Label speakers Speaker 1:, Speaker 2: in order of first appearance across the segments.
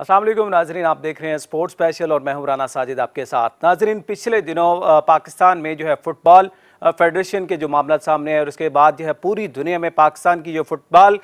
Speaker 1: असलम नाजरीन आप देख रहे हैं स्पोर्ट्स स्पेशल और मैं हूं राना साजिद आपके साथ नाजरीन पिछले दिनों पाकिस्तान में जो है फुटबॉल फेडरेशन के जो मामला सामने आए और उसके बाद जो है पूरी दुनिया में पाकिस्तान की जो फुटबॉल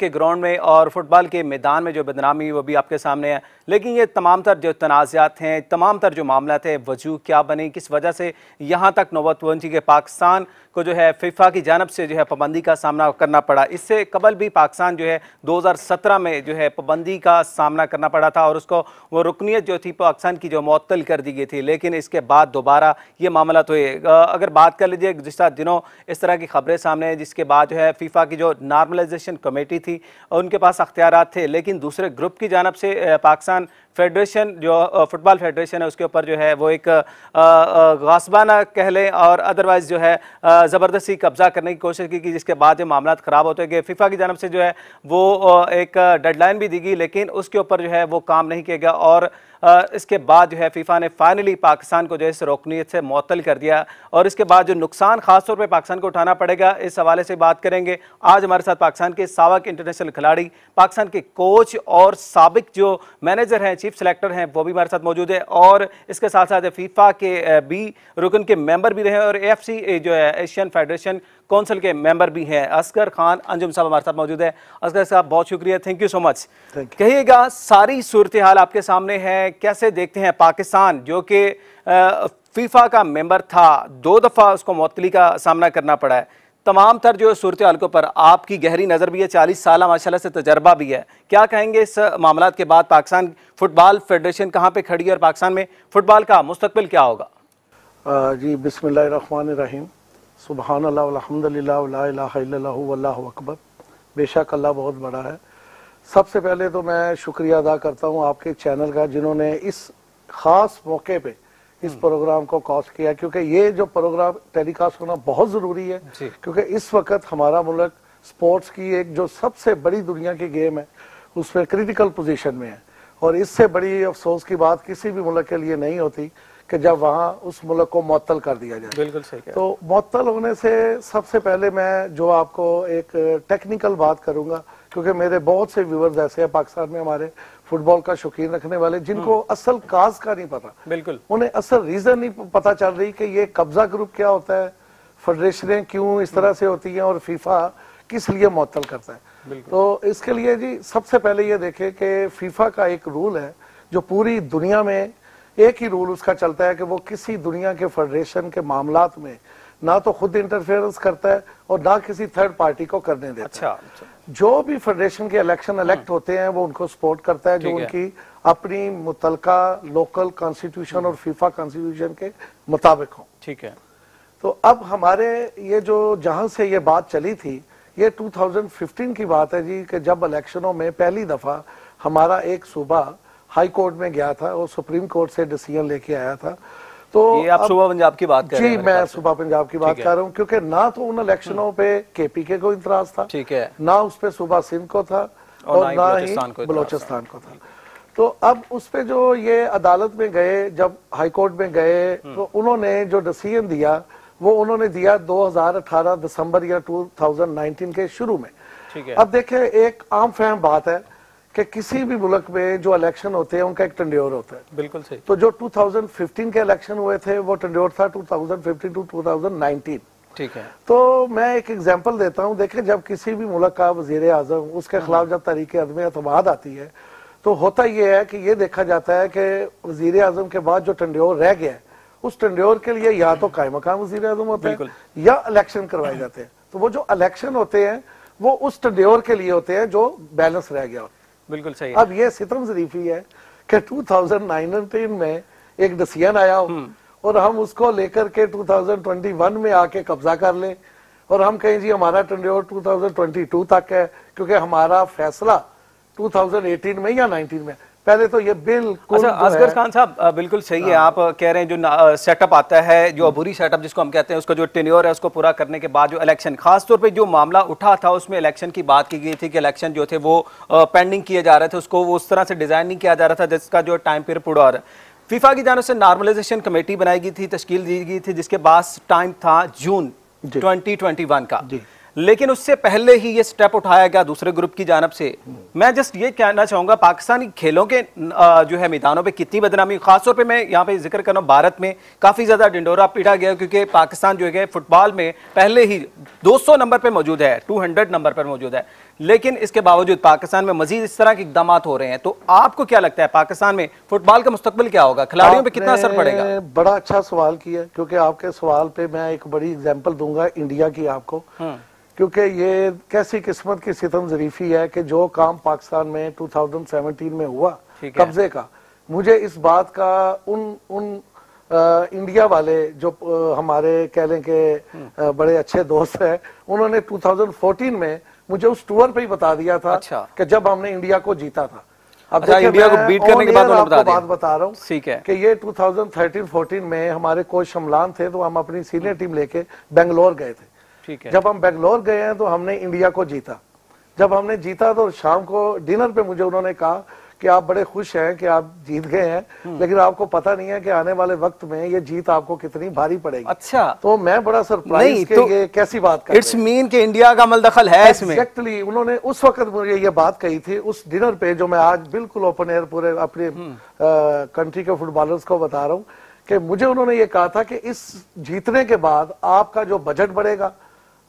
Speaker 1: के ग्राउंड में और फुटबॉल के मैदान में जो बदनामी वो भी आपके सामने है लेकिन ये तमाम तर जो तनाज़ात हैं तमाम तर जो मामला थे वजूह क्या बने किस वजह से यहाँ तक नौबत पहुंची कि पाकिस्तान को जो है फिफा की जानब से जो है पाबंदी का सामना करना पड़ा इससे कबल भी पाकिस्तान जो है 2017 में जो है पाबंदी का सामना करना पड़ा था और उसको वो रुकनीत जो थी पाकिस्तान की जो मअतल कर दी गई थी लेकिन इसके बाद दोबारा ये मामला तो अगर बात कर लीजिए गुजशत दिनों इस तरह की खबरें सामने हैं जिसके बाद जो है फीफा की जो नॉर्मलाइजेशन कमेटी थी उनके पास अख्तियार थे लेकिन दूसरे ग्रुप की जानब से पाकिस्तान फेडरेशन जो फुटबॉल फेडरेशन है उसके ऊपर जो है वो एक गासबाना कह लें और अदरवाइज़ जो है ज़बरदस्ती कब्जा करने की कोशिश की कि जिसके बाद जो मामला ख़राब होते गए फिफा की जानब से जो है वो एक डेडलाइन भी दी गई लेकिन उसके ऊपर जो है वो काम नहीं किया गया और इसके बाद जो है फीफा ने फाइनली पाकिस्तान को जो है इस रोकनीत से मअतल कर दिया और इसके बाद जो नुकसान खासतौर पर पाकिस्तान को उठाना पड़ेगा इस हवाले से बात करेंगे आज हमारे साथ पाकिस्तान के सावक इंटरनेशनल खिलाड़ी पाकिस्तान के कोच और सबक जो मैनेजर हैं चीफ सेलेक्टर हैं वो भी हमारे साथ मौजूद है और इसके साथ साथ फीफा के बी रुकन के मेंबर भी रहे और एफ जो है एशियन फेडरेशन कौंसिल के मेंबर भी हैं असगर खान अंजुम साहब हमारे साथ मौजूद है असगर साहब बहुत शुक्रिया थैंक यू सो मच कहिएगा सारी सूरत हाल आपके सामने है कैसे देखते हैं पाकिस्तान जो कि फीफा का मेंबर था दो दफ़ा उसको मौतली का सामना करना पड़ा है तमाम तर जो है सूरत हाल के ऊपर आपकी गहरी नज़र भी है चालीस साल माशाला से तजर्बा भी है क्या कहेंगे इस मामला के बाद पाकिस्तान फुटबॉल फेडरेशन कहाँ पर खड़ी है और पाकिस्तान में फ़ुटबॉल का मुस्तबिल क्या होगा
Speaker 2: जी बसमीम सुबहान अकबर बेशक अल्लाह बहुत बड़ा है सबसे पहले तो मैं शुक्रिया अदा करता हूँ आपके चैनल का जिन्होंने इस ख़ास मौके पर इस प्रोग्राम को कॉस्ट किया क्योंकि ये जो प्रोग्राम टेलीकास्ट होना बहुत ज़रूरी है क्योंकि इस वक्त हमारा मुल्क स्पोर्ट्स की एक जो सबसे बड़ी दुनिया की गेम है उसमें क्रिटिकल पोजीशन में है और इससे बड़ी अफसोस की बात किसी भी मुल्क के लिए नहीं होती कि जब वहाँ उस मुल्क को मअतल कर दिया जाए बिल्कुल सही तो मअतल होने से सबसे पहले मैं जो आपको एक टेक्निकल बात करूंगा क्योंकि मेरे बहुत से व्यूवर्स ऐसे हैं पाकिस्तान में हमारे फुटबॉल का शौकीन रखने वाले जिनको हम्म। असल काज का नहीं पता बिल्कुल उन्हें असल रीजन नहीं पता चल रही कि ये कब्जा ग्रुप क्या होता है फेडरेशनें क्यों इस तरह हम्म। से होती हैं और फीफा किस लिए मअतल करता है तो इसके लिए जी सबसे पहले ये देखें कि फीफा का एक रूल है जो पूरी दुनिया में एक ही रूल उसका चलता है कि वो किसी दुनिया के फेडरेशन के मामला में ना तो खुद इंटरफेरेंस करता है और ना किसी थर्ड पार्टी को करने देता अच्छा, अच्छा। जो भी फेडरेशन के इलेक्शन हम्म। इलेक्ट होते हैं वो उनको सपोर्ट करता है जो उनकी अपनी मुतलका लोकल कॉन्स्टिट्यूशन और फीफा कॉन्स्टिट्यूशन के मुताबिक हो ठीक है तो अब हमारे ये जो जहां से ये बात चली थी ये 2015 की बात है जी कि जब इलेक्शनों में पहली दफा हमारा एक सूबा हाई कोर्ट में गया था और सुप्रीम कोर्ट से डिसीजन लेके आया था तो ये आप सुबह पंजाब
Speaker 1: की बात कर जी मैं
Speaker 2: सुबह पंजाब की बात कर रहा हूँ क्योंकि ना तो उन इलेक्शनों पे केपीके को इंतराज था ठीक है ना उस पर सुबह सिंह को था और ना ही बलोचिस्तान को था तो अब उस पर जो ये अदालत में गए जब हाईकोर्ट में गए हम्म। तो उन्होंने जो डिसीजन दिया वो उन्होंने दिया 2018 दिसंबर या 2019 के शुरू में अब देखें एक आम फहम बात है कि किसी भी मुल्क में जो इलेक्शन होते हैं उनका एक टंड्योर होता है बिल्कुल सही तो जो 2015 के इलेक्शन हुए थे वो टंड्योर था 2015 टू 2019 ठीक है तो मैं एक एग्जाम्पल देता हूँ देखें जब किसी भी मुल्क का वजीर आजम उसके हाँ। खिलाफ जब तरीके अदम अतमाद आती है तो होता यह है कि ये देखा जाता है कि वजीर आजम के बाद जो टंड्योर रह गया है उस टंड्योर के लिए या तो कायम मकाम वजीर आजम होते हैं या इलेक्शन करवाए जाते हैं तो वो जो इलेक्शन होते हैं वो उस टंड्योर के लिए होते हैं जो बैलेंस रह गया होता है
Speaker 1: बिल्कुल सही अब
Speaker 2: ये सितम शरीफी है कि 2019 में एक डिसीजन आया हो हम्म। और हम उसको लेकर के 2021 में आके कब्जा कर लें और हम कहें जी हमारा टर्नओवर 2022 तक है क्योंकि हमारा फैसला 2018 में या 19 में पहले तो ये बिल्कुल अच्छा, असगर
Speaker 1: खान साहब बिल्कुल सही है हाँ। आप कह रहे हैं जो सेटअप आता है जो अबूरी सेटअप जिसको हम कहते हैं उसका जो टेन्योर है उसको पूरा करने के बाद जो इलेक्शन खासतौर पे जो मामला उठा था उसमें इलेक्शन की बात की गई थी कि इलेक्शन जो थे वो पेंडिंग किए जा रहे थे उसको उस तरह से डिज़ाइन नहीं किया जा रहा था जिसका जो टाइम पीरियड पूरा रहा है फीफा की जानव से नॉर्मलाइजेशन कमेटी बनाई गई थी तश्कील दी गई थी जिसके बाद टाइम था जून 2021 का जी लेकिन उससे पहले ही ये स्टेप उठाया गया दूसरे ग्रुप की जानब से मैं जस्ट ये कहना चाहूंगा पाकिस्तानी खेलों के जो है मैदानों पर कितनी बदनामी खासतौर पर मैं यहाँ पे जिक्र कर रहा हूँ भारत में काफ़ी ज़्यादा डिंडोरा पीटा गया क्योंकि पाकिस्तान जो है फुटबॉल में पहले ही 200 नंबर पर मौजूद है हंड्रेड नंबर पर मौजूद है लेकिन इसके बावजूद पाकिस्तान में मजीद इस तरह के इकदाम हो रहे हैं तो आपको क्या लगता है पाकिस्तान में फुटबॉल का मुस्तबिल क्या होगा खिलाड़ियों पर कितना असर पड़ेगा
Speaker 2: बड़ा अच्छा सवाल किया क्योंकि आपके सवाल पे मैं एक बड़ी एग्जाम्पल दूंगा इंडिया की आपको हाँ। क्योंकि ये कैसी किस्मत की सितम जरीफी है कि जो काम पाकिस्तान में 2017 में हुआ कब्जे का मुझे इस बात का उन उन आ, इंडिया वाले जो आ, हमारे कह लें आ, हम्म। बड़े अच्छे दोस्त हैं उन्होंने 2014 में मुझे उस टूर पे ही बता दिया था अच्छा। कि जब हमने इंडिया को जीता था अब अच्छा, इंडिया को बीट करने के बाद बता बात
Speaker 1: बता रहा हूँ ठीक है
Speaker 2: कि ये 2013-14 में हमारे कोच शमलान थे तो हम अपनी सीनियर टीम हम्म। लेके बेंगलोर गए थे जब हम बेंगलोर गए हैं तो हमने इंडिया को जीता जब हमने जीता तो शाम को डिनर पे मुझे उन्होंने कहा कि आप बड़े खुश हैं कि आप जीत गए हैं हम्म। लेकिन आपको पता नहीं है कि आने वाले वक्त में ये जीत आपको कितनी भारी पड़ेगी अच्छा तो मैं बड़ा सरप्राइज तो, ये कैसी बात
Speaker 1: कर इट्स मीन कि इंडिया का अमल दखल है इसमें
Speaker 2: एक्जैक्टली उन्होंने उस वक्त मुझे ये बात कही थी उस डिनर पे जो मैं आज बिल्कुल ओपन एयर पूरे अपने कंट्री हम्म। के फुटबॉलर्स को बता रहा हूँ कि मुझे उन्होंने ये कहा था कि इस जीतने के बाद आपका जो बजट बढ़ेगा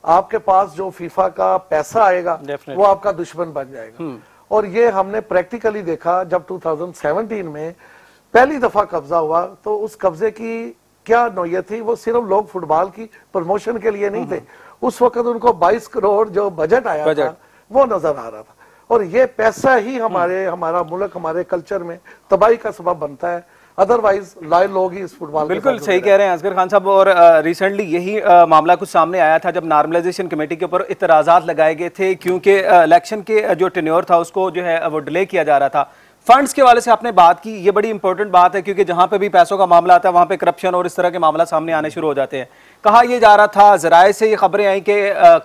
Speaker 2: आपके पास जो फीफा का पैसा आएगा वो आपका दुश्मन बन जाएगा hmm. और ये हमने प्रैक्टिकली देखा जब 2017 में पहली दफा कब्जा हुआ तो उस कब्जे की क्या नोयत थी वो सिर्फ लोग फुटबॉल की प्रमोशन के लिए नहीं थे hmm. उस वक्त उनको 22 करोड़ जो बजट आया बजट। था वो नजर आ रहा था और ये पैसा ही hmm. हमारे हमारा मुल्क हमारे कल्चर में तबाही का सबब बनता है अदरवाइज लॉयल लोग ही इस फुटबॉल बिल्कुल सही कह रहे हैं असगर खान
Speaker 1: साहब और रिसेंटली यही आ, मामला कुछ सामने आया था जब नॉर्मलाइजेशन कमेटी के ऊपर इतराजात लगाए गए थे क्योंकि इलेक्शन के जो टेन्योर था उसको जो है वो डिले किया जा रहा था फंड्स के वाले से आपने बात की ये बड़ी इंपॉर्टेंट बात है क्योंकि जहाँ पे भी पैसों का मामला आता है वहाँ पे करप्शन और इस तरह के मामला सामने आने शुरू हो जाते हैं कहा यह जा रहा था जराए से ये खबरें आई कि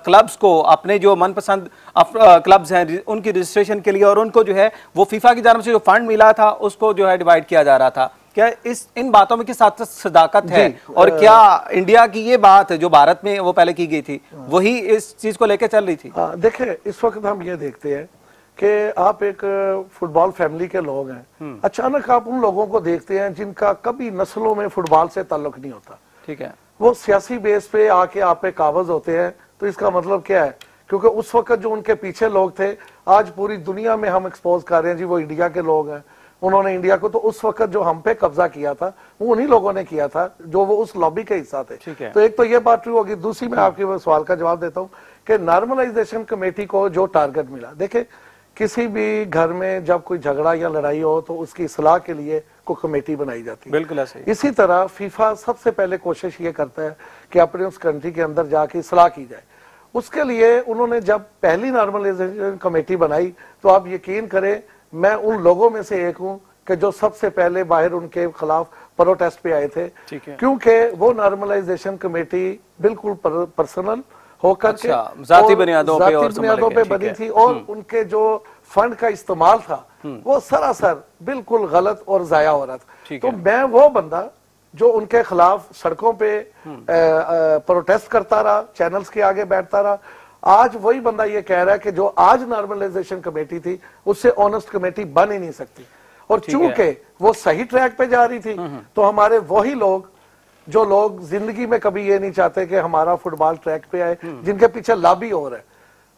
Speaker 1: क्लब्स को अपने जो मनपसंद क्लब्स हैं उनकी रजिस्ट्रेशन के लिए और उनको जो है वो फीफा की जानव से जो फंड मिला था उसको जो है डिवाइड किया जा रहा था क्या इस इन बातों में के साथ सदाकत है और क्या इंडिया की ये बात है जो भारत में वो पहले की गई थी वही इस चीज को लेकर चल रही थी हाँ,
Speaker 2: देखे इस वक्त हम ये देखते हैं कि आप एक फुटबॉल फैमिली के लोग हैं हम्म। अचानक आप उन लोगों को देखते हैं जिनका कभी नस्लों में फुटबॉल से ताल्लुक नहीं होता ठीक है वो सियासी बेस पे आके आप पे काबज होते हैं तो इसका मतलब क्या है क्योंकि उस वक्त जो उनके पीछे लोग थे आज पूरी दुनिया में हम एक्सपोज कर रहे हैं जी वो इंडिया के लोग हैं उन्होंने इंडिया को तो उस वक्त जो हम पे कब्जा किया था वो उन्हीं लोगों ने किया था जो वो उस लॉबी के हिस्सा थे तो एक तो ये बात ट्रू होगी दूसरी मैं आपके सवाल का जवाब देता हूँ कि नॉर्मलाइजेशन कमेटी को जो टारगेट मिला देखे किसी भी घर में जब कोई झगड़ा या लड़ाई हो तो उसकी सलाह के लिए को कमेटी बनाई जाती है बिल्कुल ऐसे इसी तरह फीफा सबसे पहले कोशिश ये करता है कि अपने उस कंट्री के अंदर जाके सलाह की जाए उसके लिए उन्होंने जब पहली नॉर्मलाइजेशन कमेटी बनाई तो आप यकीन करें मैं उन लोगों में से एक हूँ कि जो सबसे पहले बाहर उनके खिलाफ प्रोटेस्ट पे आए थे क्योंकि वो नॉर्मलाइजेशन कमेटी बिल्कुल पर्सनल होकर अच्छा, बुनियादों पे और बुनियादों पे बनी थी और हम्म। उनके जो फंड का इस्तेमाल था हम्म। वो सरासर बिल्कुल गलत और जाया हो रहा था तो मैं वो बंदा जो उनके खिलाफ सड़कों पे प्रोटेस्ट हम्म। करता रहा चैनल्स के आगे बैठता रहा आज वही बंदा ये कह रहा है कि जो आज नॉर्मलाइजेशन कमेटी थी उससे ऑनेस्ट कमेटी बन ही नहीं सकती
Speaker 1: और चूंकि
Speaker 2: वो सही ट्रैक पे जा रही थी हम्म, हम्म। तो हमारे वही लोग जो लोग जिंदगी में कभी ये नहीं चाहते कि हमारा फुटबॉल ट्रैक पे आए हम्म। जिनके पीछे लाभी हो रहा है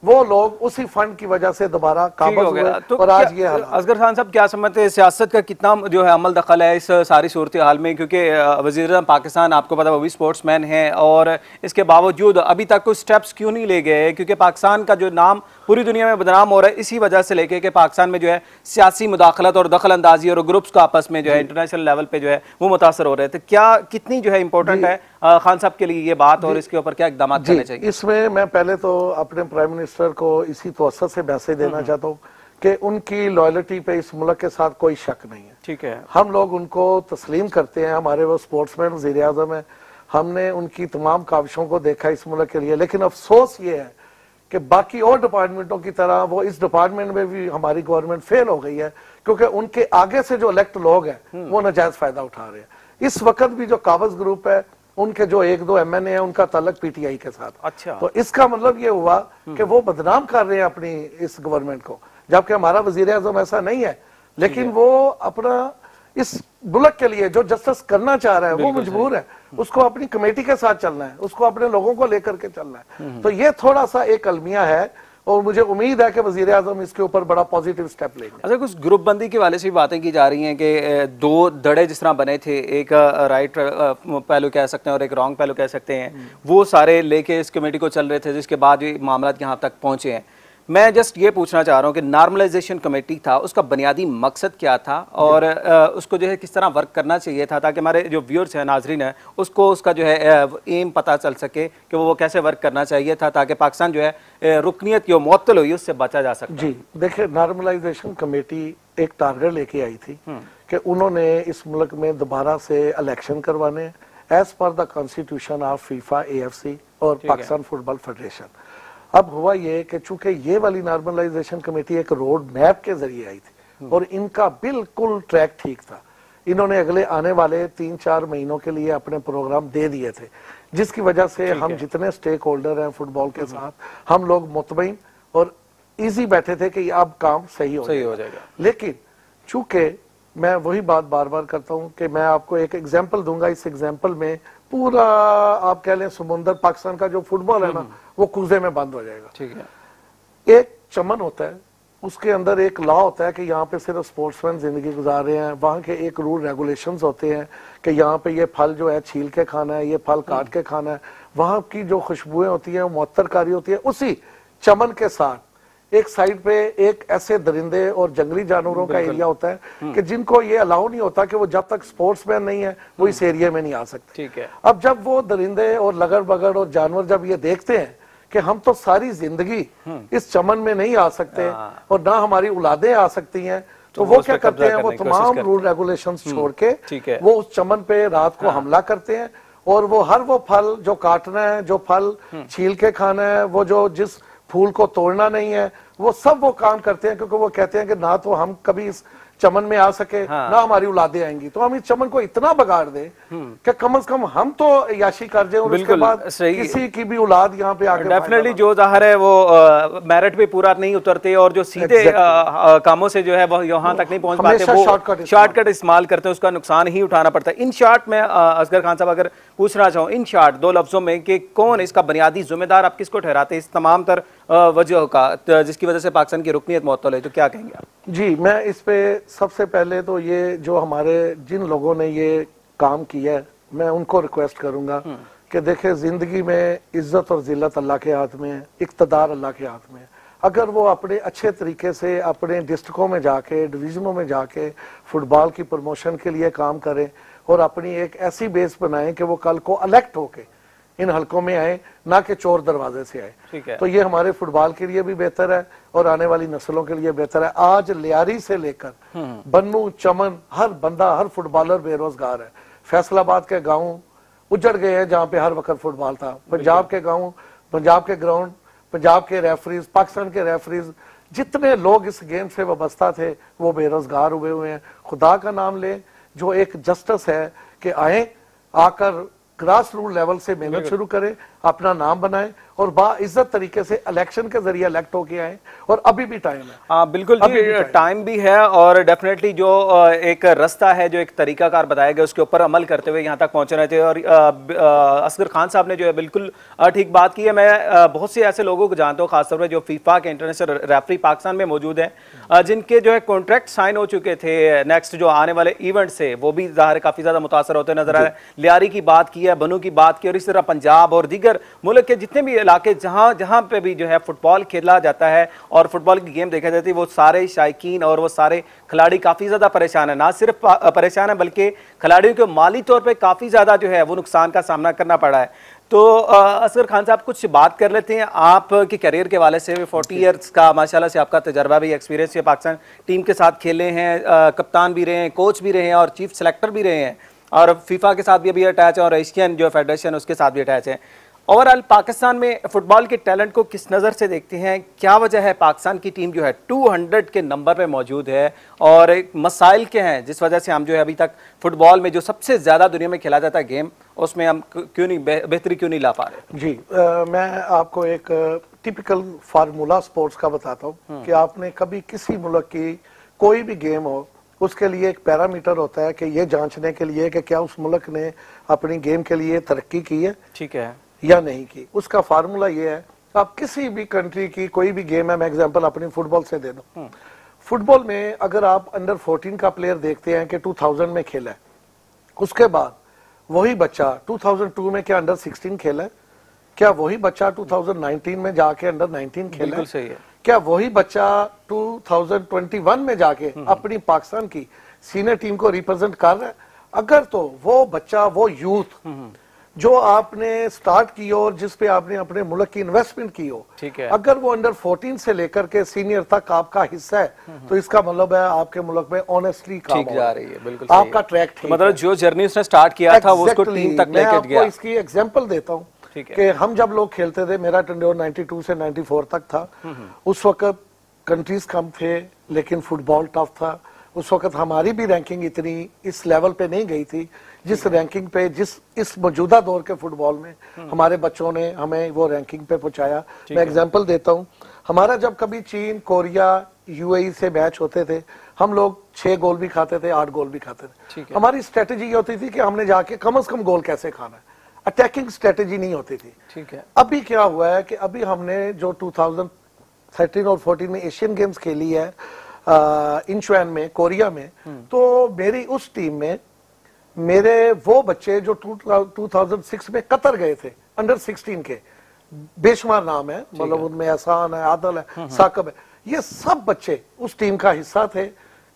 Speaker 2: वो लोग उसी फंड की वजह से दोबारा काबज हुए तो और आज ये असगर खान साहब क्या समझते हैं
Speaker 1: सियासत का कितना जो है अमल दखल है इस सारी सूरत हाल में क्योंकि वजीर पाकिस्तान आपको पता वो भी स्पोर्ट्स मैन है और इसके बावजूद अभी तक कुछ स्टेप्स क्यों नहीं ले गए क्योंकि पाकिस्तान का जो नाम पूरी दुनिया में बदनाम हो रहा है इसी वजह से लेके कि पाकिस्तान में जो है सियासी मुदाखलत और दखल अंदाजी और ग्रुप्स का आपस में जो है इंटरनेशनल लेवल पे जो है वो मुतासर हो रहे थे तो क्या कितनी जो है इंपॉर्टेंट है खान साहब के लिए ये बात और इसके ऊपर क्या इकदाम करने चाहिए
Speaker 2: इसमें मैं पहले तो अपने प्राइम मिनिस्टर को इसी तोसत से मैसेज देना हम्म। चाहता हूँ कि उनकी लॉयल्टी पे इस मुल्क के साथ कोई शक नहीं है ठीक है हम लोग उनको तस्लीम करते हैं हमारे वो स्पोर्ट्समैन वजीर अजम है हमने उनकी तमाम काविशों को देखा इस मुल्क के लिए लेकिन अफसोस ये है कि बाकी और डिपार्टमेंटों की तरह वो इस डिपार्टमेंट में भी हमारी गवर्नमेंट फेल हो गई है क्योंकि उनके आगे से जो इलेक्ट लोग हैं हम्म। वो नजायज फायदा उठा रहे हैं इस वक्त भी जो कागज ग्रुप है उनके जो एक दो एम एन ए है उनका तलक पीटीआई के साथ अच्छा तो इसका मतलब ये हुआ हम्म। कि वो बदनाम कर रहे हैं अपनी इस गवर्नमेंट को जबकि हमारा वजीर आजम ऐसा नहीं है लेकिन वो अपना इस बुलक के लिए जो जस्टिस करना चाह रहा है वो मजबूर है उसको अपनी कमेटी के साथ चलना है उसको अपने लोगों को लेकर के चलना है हम्म। तो ये थोड़ा सा एक अलमिया है और मुझे उम्मीद है कि वजीर अजम इसके ऊपर बड़ा पॉजिटिव स्टेप लेंगे
Speaker 1: अच्छा कुछ ग्रुप बंदी के वाले से भी बातें की जा रही हैं कि दो दड़े जिस तरह बने थे एक राइट पहलू कह सकते हैं और एक रॉन्ग पहलू कह सकते हैं हम्म। वो सारे लेके इस कमेटी को चल रहे थे जिसके बाद ये मामला यहाँ तक पहुंचे हैं मैं जस्ट ये पूछना चाह रहा हूँ कि नॉर्मलाइजेशन कमेटी था उसका बुनियादी मकसद क्या था और आ, उसको जो है किस तरह वर्क करना चाहिए था ताकि हमारे जो व्यूअर्स हैं नाजरीन हैं उसको उसका जो है एम पता चल सके कि वो कैसे वर्क करना चाहिए था ताकि पाकिस्तान जो है रुकनीत जो मअतल हुई उससे बचा जा सके जी
Speaker 2: देखिए नॉर्मलाइजेशन कमेटी एक टारगेट लेके आई थी हम्म। कि उन्होंने इस मुल्क में दोबारा से इलेक्शन करवाने as per the constitution of FIFA ए और पाकिस्तान फुटबॉल फेडरेशन अब हुआ ये कि चूंकि ये वाली नॉर्मलाइजेशन कमेटी एक रोड मैप के जरिए आई थी हम्म। और इनका बिल्कुल ट्रैक ठीक था इन्होंने अगले आने वाले तीन चार महीनों के लिए अपने प्रोग्राम दे दिए थे जिसकी वजह से हम जितने स्टेक होल्डर हैं फुटबॉल के हम्म। साथ हम लोग मुतमिन और इजी बैठे थे कि अब काम सही हो सही हो जाएगा लेकिन चूंकि मैं वही बात बार बार करता हूँ कि मैं आपको एक एग्जाम्पल दूंगा इस एग्जाम्पल में पूरा आप कह लें समुंदर पाकिस्तान का जो फुटबॉल है ना हम्म, हम्म। वो कुजे में बंद हो जाएगा ठीक है एक चमन होता है उसके अंदर एक लॉ होता है कि यहाँ पे सिर्फ स्पोर्ट्समैन जिंदगी गुजार रहे हैं वहां के एक रूल रेगुलेशंस होते हैं कि यहाँ पे ये फल जो है छील के खाना है ये फल हम्म। काट के खाना है वहां की जो खुशबुएं होती है वो होती है उसी चमन के साथ एक साइड पे एक ऐसे दरिंदे और जंगली जानवरों का एरिया होता है हम्म। कि जिनको ये अलाउ नहीं होता कि वो जब तक स्पोर्ट्समैन नहीं है वो हम्म। इस एरिया में नहीं आ सकते ठीक है अब जब वो दरिंदे और लगड़ बगड़ और जानवर जब ये देखते हैं कि हम तो सारी जिंदगी हम्म। इस चमन में नहीं आ सकते हाँ। और ना हमारी उलादे आ सकती है तो, तो वो क्या करते हैं वो तमाम रूल रेगुलेशन छोड़ के वो उस चमन पे रात को हाँ। हमला करते हैं और वो हर वो फल जो काटना है जो फल छील के खाना है वो जो जिस फूल को तोड़ना नहीं है वो सब वो काम करते हैं क्योंकि वो कहते हैं कि ना तो हम कभी इस चमन में आ सके हाँ। ना हमारी उलादे आएंगी तो हम इस चमन को इतना बगाड़ दे हम्म। कि कम से कम हम तो याशी कर जाए और उसके बाद किसी की भी औलाद यहाँ पे आके डेफिनेटली
Speaker 1: जो जाहिर है वो मेरिट पे पूरा नहीं उतरते और जो सीधे exactly. आ, कामों से जो है वो यहाँ तक नहीं पहुंच पाते वो शॉर्टकट इस्तेमाल करते हैं उसका नुकसान ही उठाना पड़ता है इन शॉर्ट में असगर खान साहब अगर पूछना चाहूँ इन शॉर्ट दो लफ्जों में कि कौन इसका बुनियादी जिम्मेदार आप किसको ठहराते हैं इस तमाम तर वजह का जिसकी वजह से पाकिस्तान की रुकनीत मअतल है तो क्या कहेंगे आप
Speaker 2: जी मैं इस पे सबसे पहले तो ये जो हमारे जिन लोगों ने ये काम किया है मैं उनको रिक्वेस्ट करूँगा हम्म। कि देखे ज़िंदगी में इज़्ज़त और ज़िलत अल्लाह के हाथ में है इकतदार अल्लाह के हाथ में है अगर वो अपने अच्छे तरीके से अपने डिस्ट्रिक्टों में जाके डिविजनों में जाके फुटबॉल की प्रमोशन के लिए काम करें और अपनी एक ऐसी बेस बनाएं कि वो कल को अलेक्ट होके इन हलकों में आए ना कि चोर दरवाजे से आए तो ये हमारे फुटबॉल के लिए भी बेहतर है और आने वाली नस्लों के लिए बेहतर है आज लियारी से लेकर हम्म। बन्नू चमन हर बंदा हर फुटबॉलर बेरोजगार है फैसलाबाद के गाँव उजड़ गए हैं जहाँ पे हर वक्त फुटबॉल था पंजाब के गाँव पंजाब के ग्राउंड पंजाब के रेफरीज पाकिस्तान के रेफरीज जितने लोग इस गेम से वाबस्ता थे वो बेरोजगार हुए हुए हैं खुदा का नाम ले जो एक जस्टिस है कि आए आकर ग्रास रूट लेवल से मेहनत शुरू करें अपना नाम बनाएं और बाइज्जत तरीके से इलेक्शन के जरिए इलेक्ट होके आए और अभी भी टाइम है
Speaker 1: आ, हाँ, बिल्कुल टाइम भी टाइम भी है और डेफिनेटली जो एक रास्ता है जो एक तरीकाकार बताया गया उसके ऊपर अमल करते हुए यहाँ तक पहुँचना चाहिए और असगर खान साहब ने जो है बिल्कुल ठीक बात की है मैं बहुत से ऐसे लोगों को जानता हूँ खासतौर पर जो फीफा के इंटरनेशनल रेफरी पाकिस्तान में मौजूद हैं जिनके जो है कॉन्ट्रैक्ट साइन हो चुके थे नेक्स्ट जो आने वाले इवेंट से वो भी ज़ाहिर काफ़ी ज़्यादा मुतासर होते नजर आ रहे हैं लियारी की बात की है बनू की बात की और इस तरह पंजाब और दीगर मुल्क के जितने भी इलाके जहाँ जहाँ पे भी जो है फुटबॉल खेला जाता है और फुटबॉल की गेम देखा जाती तो है वो सारे शायकीन और वो सारे खिलाड़ी काफ़ी ज़्यादा परेशान है ना सिर्फ परेशान है बल्कि खिलाड़ियों को माली तौर पर काफ़ी ज़्यादा जो है वो नुकसान का सामना करना पड़ा है तो असगर खान साहब कुछ बात कर लेते हैं आपके करियर के वाले से फोर्टी ईयर्स का माशाल्लाह से आपका तजर्बा भी एक्सपीरियंस है पाकिस्तान टीम के साथ खेले हैं कप्तान भी रहे हैं कोच भी रहे हैं और चीफ सेलेक्टर भी रहे हैं और फीफा के साथ भी अभी अटैच है और एशियन जो फेडरेशन उसके साथ भी अटैच है ओवरऑल पाकिस्तान में फुटबॉल के टैलेंट को किस नज़र से देखते हैं क्या वजह है पाकिस्तान की टीम जो है 200 के नंबर पे मौजूद है और एक मसाइल के हैं जिस वजह से हम जो है अभी तक फुटबॉल में जो सबसे ज़्यादा दुनिया में खेला जाता है गेम उसमें हम क्यों नहीं बेहतरी क्यों नहीं ला पा
Speaker 2: रहे जी आ, मैं आपको एक टिपिकल फार्मूला स्पोर्ट्स का बताता हूँ हम्म। कि आपने कभी किसी मुल्क की कोई भी गेम हो उसके लिए एक पैरामीटर होता है कि ये जांचने के लिए कि क्या उस मुल्क ने अपनी गेम के लिए तरक्की की है ठीक है या नहीं की उसका फार्मूला ये है आप किसी भी कंट्री की कोई भी गेम है मैं एग्जांपल अपनी फुटबॉल से दे दूं फुटबॉल हम्म। में अगर आप अंडर 14 का प्लेयर देखते हैं कि 2000 में खेला है उसके बाद वही बच्चा 2002 में क्या अंडर 16 खेला है क्या वही बच्चा 2019 में जाके अंडर 19 खेला है? सही है क्या वही बच्चा 2021 में जाके हम्म। अपनी पाकिस्तान की सीनियर टीम को रिप्रेजेंट कर रहा है अगर तो वो बच्चा वो यूथ जो आपने स्टार्ट की हो और जिसपे आपने अपने मुल्क की इन्वेस्टमेंट की हो ठीक है अगर वो अंडर 14 से लेकर के सीनियर तक आपका हिस्सा है हम्म, हम्म। तो इसका मतलब है आपके मुल्क में ऑनेस्टली काम ठीक जा रही है बिल्कुल आपका ट्रैक तो ठीक तो मतलब
Speaker 1: जो जर्नी उसने स्टार्ट किया exactly, था वो उसको टीम तक लेके गया इसकी
Speaker 2: एग्जाम्पल देता हूँ कि हम जब लोग खेलते थे मेरा टंडोर 92 से 94 तक था हम्म, उस वक्त कंट्रीज कम थे लेकिन फुटबॉल टफ था उस वक्त हमारी भी रैंकिंग इतनी इस लेवल पे नहीं गई थी जिस रैंकिंग पे जिस इस मौजूदा दौर के फुटबॉल में हम्म। हमारे बच्चों ने हमें वो रैंकिंग पे पहुंचाया मैं एग्जांपल देता हूँ हमारा जब कभी चीन कोरिया यूएई e से मैच होते थे हम लोग छह गोल भी खाते थे आठ गोल भी खाते थे हमारी स्ट्रेटेजी ये होती थी कि हमने जाके कम अज कम गोल कैसे खाना है अटैकिंग स्ट्रेटेजी नहीं होती थी ठीक है अभी क्या हुआ है कि अभी हमने जो टू और फोर्टीन में एशियन गेम्स खेली है इंचुएन में कोरिया में हम्म। तो मेरी उस टीम में मेरे वो बच्चे जो 2006 में कतर गए थे अंडर 16 के बेशुमार नाम है मतलब उनमें एहसान है आदल है हम्म, हम्म। साकब है ये सब बच्चे उस टीम का हिस्सा थे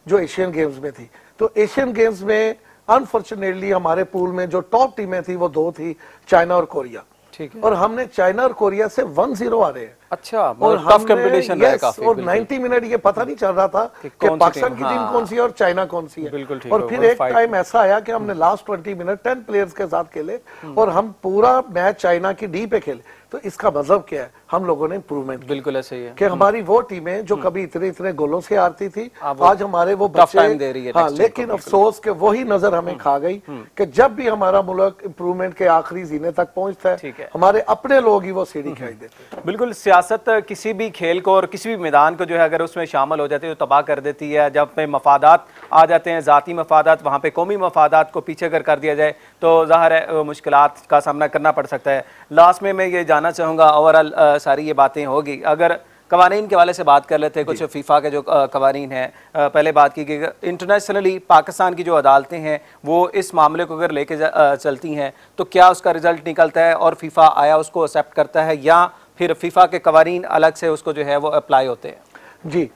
Speaker 2: जो एशियन गेम्स में थी तो एशियन गेम्स में अनफॉर्चुनेटली हमारे पूल में जो टॉप टीमें थी वो दो थी चाइना और कोरिया ठीक है और हमने चाइना और कोरिया से वन जीरो आ रहे हैं अच्छा और टफ मतलब कंपटीशन है काफी और 90 मिनट ये पता नहीं चल रहा था कि, पाकिस्तान की टीम हाँ। कौन सी है और चाइना कौन सी है बिल्कुल ठीक और फिर एक टाइम ऐसा आया कि हमने last twenty minute ten players के साथ खेले हम्म। और हम पूरा मैच चाइना की डी पे खेले तो इसका मतलब क्या है हम लोगों ने इम्प्रूवमेंट
Speaker 1: बिल्कुल ऐसे ही है कि हम्म।
Speaker 2: हमारी वो टीमें जो हम्म। कभी इतने इतने गोलों से हारती थी हाँ, आज हमारे वो बच्चे दे रही है हाँ, लेकिन अफसोस के वही नजर हमें हम्म। खा गई कि जब भी हमारा मुल्क इम्प्रूवमेंट के आखिरी जीने तक पहुंचता है है हमारे अपने लोग ही वो सीढ़ी खाई देते
Speaker 1: बिल्कुल सियासत
Speaker 2: किसी भी खेल को
Speaker 1: और किसी भी मैदान को जो है अगर उसमें शामिल हो जाती है तो तबाह कर देती है जब पे मफादात आ जाते हैं ज़ाती मफादात वहाँ पे कौमी मफादात को पीछे अगर कर दिया जाए तो ज़ाहिर है मुश्किल का सामना करना पड़ सकता है लास्ट में मैं ये जानना चाहूँगा ओवरऑल सारी ये बातें होगी अगर कवानीन के वाले से बात कर लेते हैं कुछ फीफा के जो कवानीन हैं पहले बात की कि इंटरनेशनली पाकिस्तान की जो अदालतें हैं वो इस मामले को अगर लेके चलती हैं तो क्या उसका रिजल्ट निकलता है और फीफा आया उसको एक्सेप्ट करता है या फिर फीफा के कवानीन अलग से उसको जो है वो अप्लाई होते हैं
Speaker 2: जी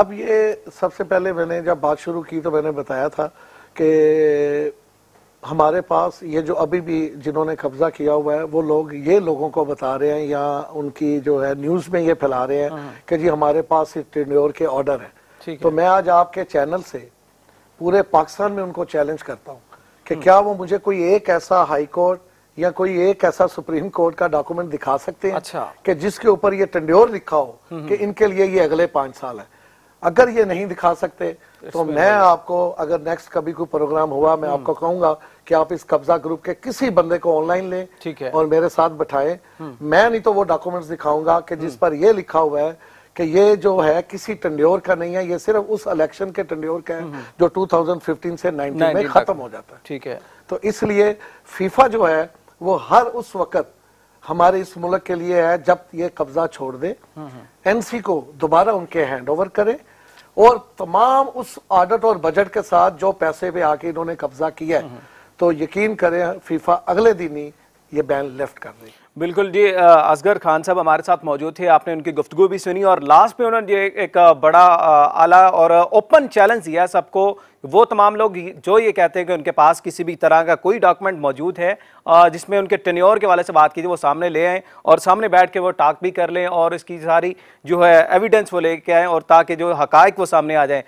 Speaker 2: अब ये सबसे पहले मैंने जब बात शुरू की तो मैंने बताया था कि हमारे पास ये जो अभी भी जिन्होंने कब्जा किया हुआ है वो लोग ये लोगों को बता रहे हैं या उनकी जो है न्यूज में ये फैला रहे हैं हाँ। कि जी हमारे पास टेन्योर के ऑर्डर तो है तो मैं आज आपके चैनल से पूरे पाकिस्तान में उनको चैलेंज करता हूँ कि हम्म। क्या वो मुझे कोई एक ऐसा हाई कोर्ट या कोई एक ऐसा सुप्रीम कोर्ट का डॉक्यूमेंट दिखा सकते हैं अच्छा। कि जिसके ऊपर ये टेंड्योर लिखा हो हम्म, कि हम्म। इनके लिए ये अगले पांच साल है अगर ये नहीं दिखा सकते तो मैं आपको अगर नेक्स्ट कभी कोई प्रोग्राम हुआ मैं आपको कहूंगा कि आप इस कब्जा ग्रुप के किसी बंदे को ऑनलाइन लें ठीक है और मेरे साथ बैठाएं हम्म। मैं नहीं तो वो डॉक्यूमेंट्स दिखाऊंगा कि जिस हम्म। पर ये लिखा हुआ है कि ये जो है किसी टंड्योर का नहीं है ये सिर्फ उस इलेक्शन के टंड्योर का है हम्म। जो 2015 से 19 में खत्म हो जाता है ठीक है तो इसलिए फीफा जो है वो हर उस वक्त हमारे इस मुल्क के लिए है जब ये कब्जा छोड़ दे एनसी को दोबारा उनके हैंड ओवर करें और तमाम उस ऑडिट और बजट के साथ जो पैसे पे आके इन्होंने कब्जा किया है तो यकीन करें फीफा अगले दिन ही ये बैन लेफ्ट कर रही
Speaker 1: बिल्कुल जी असगर खान साहब हमारे साथ मौजूद थे आपने उनकी गुफ्तु भी सुनी और लास्ट में उन्होंने एक बड़ा आला और ओपन चैलेंज दिया सबको वो तमाम लोग जो ये कहते हैं कि उनके पास किसी भी तरह का कोई डॉक्यूमेंट मौजूद है जिसमें उनके टेन्योर के वाले से बात की थी वो सामने ले आएँ और सामने बैठ के वो टाक भी कर लें और इसकी सारी जो है एविडेंस वो लेके आएँ और ताकि जो हकायक वो सामने आ जाएँ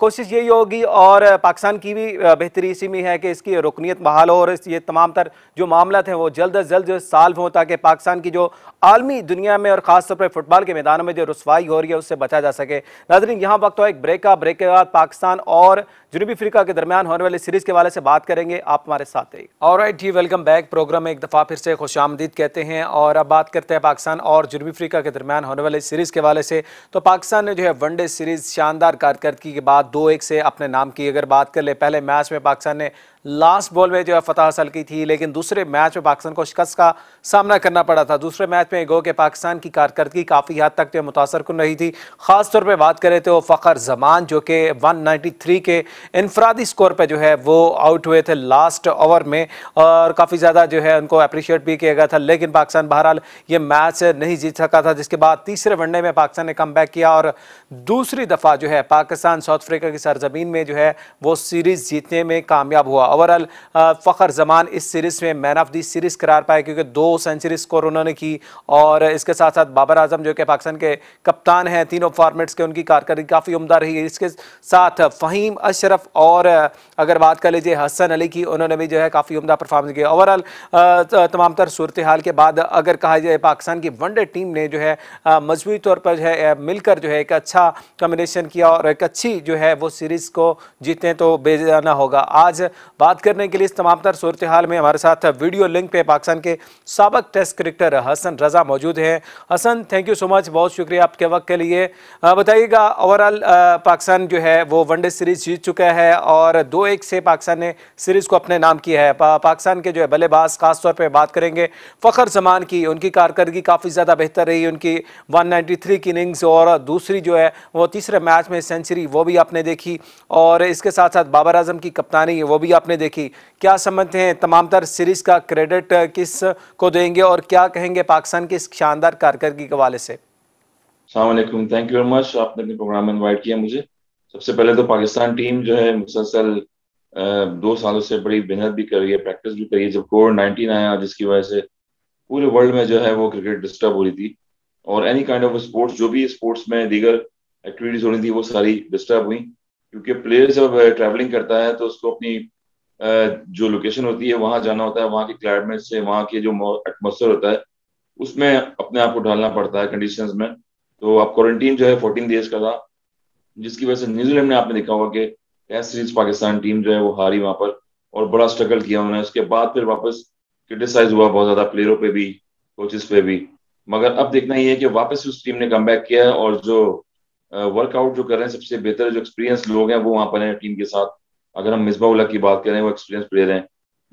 Speaker 1: कोशिश यही होगी और पाकिस्तान की भी बेहतरी इसी में है कि इसकी रुकनीत बहाल हो और ये तमाम तर जो मामला हैं वो जल्द अज जल्द साल्व हों ताकि पाकिस्तान की जो आलमी दुनिया में और ख़ासतौर पर फुटबॉल के मैदानों में जो रसवाई हो रही है उससे बचा जा सके नाजरीन यहाँ वक्त हो एक ब्रेक का ब्रेक के बाद पाकिस्तान और जुनूबी अफ्रीका के दरमियान होने वाली सीरीज के हवाले से बात करेंगे आप हमारे साथ ही और right ji welcome back programme में एक दफ़ा फिर से खुश आमदीद कहते हैं और अब बात करते हैं पाकिस्तान और जुनूबी अफ्रीका के दरमियान होने वाली सीरीज़ के हवाले से तो पाकिस्तान ने जो है वनडे सीरीज़ शानदार कारकर्दगी के बाद दो एक से अपने नाम की अगर बात कर ले पहले मैच में पाकिस्तान ने लास्ट बॉल में जो है फतह हासिल की थी लेकिन दूसरे मैच में पाकिस्तान को शिकस्त का सामना करना पड़ा था दूसरे मैच में गो के पाकिस्तान की कारकर्दगी काफ़ी हद तक तो मुतासर कन रही थी ख़ासतौर पर बात करें तो फ़खर जमान जो कि 193 के इनफरादी स्कोर पर जो है वो आउट हुए थे लास्ट ओवर में और काफ़ी ज़्यादा जो है उनको अप्रिशिएट भी किया गया था लेकिन पाकिस्तान बहरहाल ये मैच नहीं जीत सका था जिसके बाद तीसरे वनडे में पाकिस्तान ने कम किया और दूसरी दफ़ा जो है पाकिस्तान साउथ अफ्रीका की सरजमीन में जो है वो सीरीज़ जीतने में कामयाब हुआ ओवरऑल फ़खर जमान इस सीरीज़ में मैन ऑफ दी सीरीज़ करार पाए क्योंकि दो सेंचुरी स्कोर उन्होंने की और इसके साथ साथ बाबर आजम जो कि पाकिस्तान के कप्तान हैं तीनों फॉर्मेट्स के उनकी कारकर्दगी काफ़ी उमदा रही है इसके साथ फ़हीम अशरफ और अगर बात कर लीजिए हसन अली की उन्होंने भी जो है काफ़ी उमदा परफॉर्मेंस किया ओवरऑल तमाम तर सूरत हाल के बाद अगर कहा जाए पाकिस्तान की वनडे टीम ने जो है मजबूत तौर पर जो है मिलकर जो है एक अच्छा कम्बिनेशन किया और एक अच्छी जो है वो सीरीज़ को जीते तो बेजाना होगा आज बात करने के लिए इस तमाम तर सूरत हाल में हमारे साथ वीडियो लिंक पे पाकिस्तान के साथ सबक टेस्ट क्रिकेटर हसन रजा मौजूद हैं Hasan thank you so much बहुत शुक्रिया आपके वक्त के लिए बताइएगा ओवरऑल पाकिस्तान जो है वो वनडे सीरीज जीत चुका है और दो एक से पाकिस्तान ने सीरीज को अपने नाम किया है पाकिस्तान के जो है बल्लेबाज खासतौर पर बात करेंगे फ़खर जमान की उनकी कारकर्दगी काफ़ी ज़्यादा बेहतर रही उनकी वन की इनिंग्स और दूसरी जो है वो तीसरे मैच में सेंचुरी वो भी आपने देखी और इसके साथ साथ बाबर आजम की कप्तानी वो भी आपने देखी क्या समझते हैं तमाम तर सीरीज़ का क्रेडिट किस को देंगे और क्या कहेंगे पाकिस्तान की इस शानदार कारकर्दगी के हवाले से
Speaker 3: सलामकुम थैंक यू वेरी मच आपने अपने प्रोग्राम में इनवाइट किया मुझे सबसे पहले तो पाकिस्तान टीम जो है मुसलसल दो सालों से बड़ी मेहनत भी कर रही है प्रैक्टिस भी कर रही है जब कोविड नाइन्टीन आया जिसकी वजह से पूरे वर्ल्ड में जो है वो क्रिकेट डिस्टर्ब हो रही थी और एनी काइंड ऑफ स्पोर्ट्स जो भी स्पोर्ट्स में दीगर एक्टिविटीज हो रही थी वो सारी डिस्टर्ब हुई क्योंकि प्लेयर जब ट्रैवलिंग करता है तो उसको अपनी जो लोकेशन होती है वहां जाना होता है वहां के क्लाइमेट से वहां के जो एटमोसफेयर होता है उसमें अपने आप को ढालना पड़ता है कंडीशन में तो आप क्वारंटीन जो है फोर्टीन डेज का था जिसकी वजह से न्यूजीलैंड ने आपने देखा होगा कि टेस्ट सीरीज पाकिस्तान टीम जो है वो हारी वहां पर और बड़ा स्ट्रगल किया उन्होंने उसके बाद फिर वापस क्रिटिसाइज हुआ बहुत ज्यादा प्लेयरों पे भी कोचेस पे भी मगर अब देखना ही है कि वापस उस टीम ने कम किया है और जो वर्कआउट जो कर रहे हैं सबसे बेहतर जो एक्सपीरियंस लोग हैं वो वहां पर हैं टीम के साथ अगर हम मिसबा उल्ला की बात करें वो एक्सपीरियंस प्लेयर हैं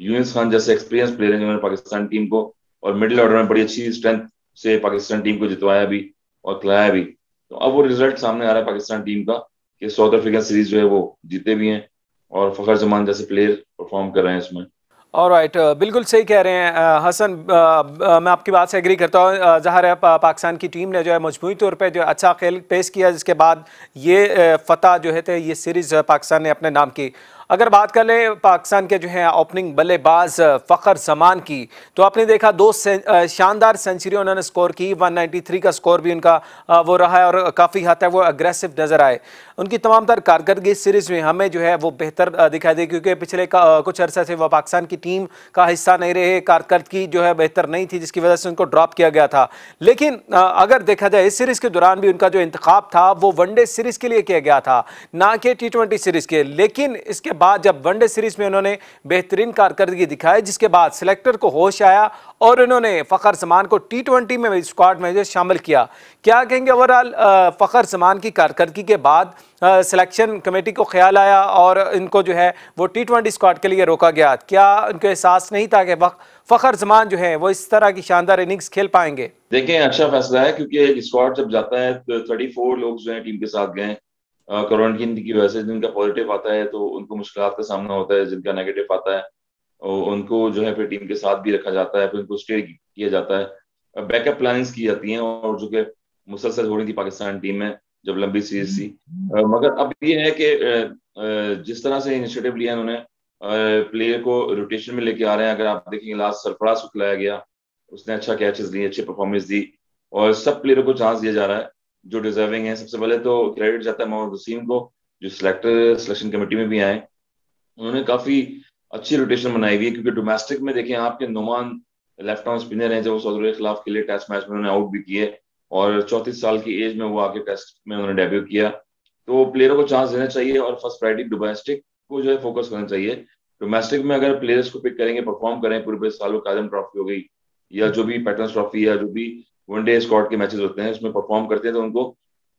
Speaker 3: यूनिस खान जैसे एक्सपीरियंस प्लेयर हैं जिन्होंने पाकिस्तान टीम को और मिडिल ऑर्डर में बड़ी अच्छी स्ट्रेंथ से पाकिस्तान टीम को जितवाया भी और खिलाया भी तो अब वो रिजल्ट सामने आ रहा है पाकिस्तान टीम का कि साउथ अफ्रीका सीरीज जो है वो जीते भी हैं और फखर जमान जैसे प्लेयर परफॉर्म कर रहे हैं इसमें
Speaker 1: और राइट right, uh, बिल्कुल सही कह रहे हैं uh, हसन uh, मैं आपकी बात से एग्री करता हूँ ज़ाहिर है पा, पाकिस्तान की टीम ने जो है मजमू तौर पे जो अच्छा खेल पेश किया जिसके बाद ये फ़तह जो है थे ये सीरीज़ पाकिस्तान ने अपने नाम की अगर बात कर लें पाकिस्तान के जो हैं ओपनिंग बल्लेबाज फ़खर जमान की तो आपने देखा दो शानदार सेंचुरी उन्होंने स्कोर की 193 का स्कोर भी उनका वो रहा है और काफ़ी हद तक वो अग्रेसिव नज़र आए उनकी तमाम तर कारकर्दगी सीरीज़ में हमें जो है वो बेहतर दिखाई दी क्योंकि पिछले कुछ अरसा से वह पाकिस्तान की टीम का हिस्सा नहीं रहे कारकर्दगी जो है बेहतर नहीं थी जिसकी वजह से उनको ड्रॉप किया गया था लेकिन अगर देखा जाए इस सीरीज़ के दौरान भी उनका जो इंतखब था वो वनडे सीरीज़ के लिए किया गया था ना कि टी सीरीज़ के लेकिन इसके बाद जब वनडे सीरीज में उन्होंने बेहतरीन कारकर्दगी दिखाई जिसके बाद सिलेक्टर को होश आया और उन्होंने फ़खर जमान को टी ट्वेंटी में स्क्वाड में शामिल किया क्या कहेंगे ओवरऑल फ़खर जमान की कारकर्दगी के बाद सिलेक्शन कमेटी को ख्याल आया और इनको जो है वो टी ट्वेंटी स्क्वाड के लिए रोका गया क्या उनको एहसास नहीं था कि फ़खर जमान जो है वो इस तरह की शानदार इनिंग्स खेल पाएंगे
Speaker 3: देखें अच्छा फैसला है क्योंकि एक स्क्वाड जब जाता है तो थर्टी फोर लोग जो है टीम के साथ गए क्वारंटीन की वजह से जिनका पॉजिटिव आता है तो उनको मुश्किल का सामना होता है जिनका नेगेटिव आता है उनको जो है फिर टीम के साथ भी रखा जाता है फिर उनको स्टे किया जाता है बैकअप प्लानिंग की जाती है और जो कि मुसलसल हो रही थी पाकिस्तान टीम में जब लंबी सीरीज थी मगर अब ये है कि जिस तरह से इनिशिएटिव लिया उन्होंने प्लेयर को रोटेशन में लेके आ रहे हैं अगर आप देखेंगे लास्ट सरफराज को खिलाया गया उसने अच्छा कैचेस लिए अच्छी परफॉर्मेंस दी और सब प्लेयरों को चांस दिया जा रहा है जो डिजर्विंग है सबसे पहले तो क्रेडिट जाता है मोहम्मद वसीम को जो सिलेक्टर सिलेक्शन कमेटी में भी आए उन्होंने काफी अच्छी रोटेशन बनाई हुई है क्योंकि डोमेस्टिक में देखें आपके नुमान लेफ्ट आर्म स्पिनर हैं जब वो सऊदी के खिलाफ खेले टेस्ट मैच में उन्होंने आउट भी किए और चौंतीस साल की एज में वो आके टेस्ट में उन्होंने डेब्यू किया तो प्लेयरों को चांस देना चाहिए और फर्स्ट प्रायोरिटी डोमेस्टिक को जो है फोकस करना चाहिए डोमेस्टिक में अगर प्लेयर्स को पिक करेंगे परफॉर्म करें पूरे पूरे साल वो काजम ट्रॉफी हो गई या जो भी पैटर्न ट्रॉफी या जो भी वन डे स्कॉट के मैचेस होते हैं उसमें परफॉर्म करते हैं तो उनको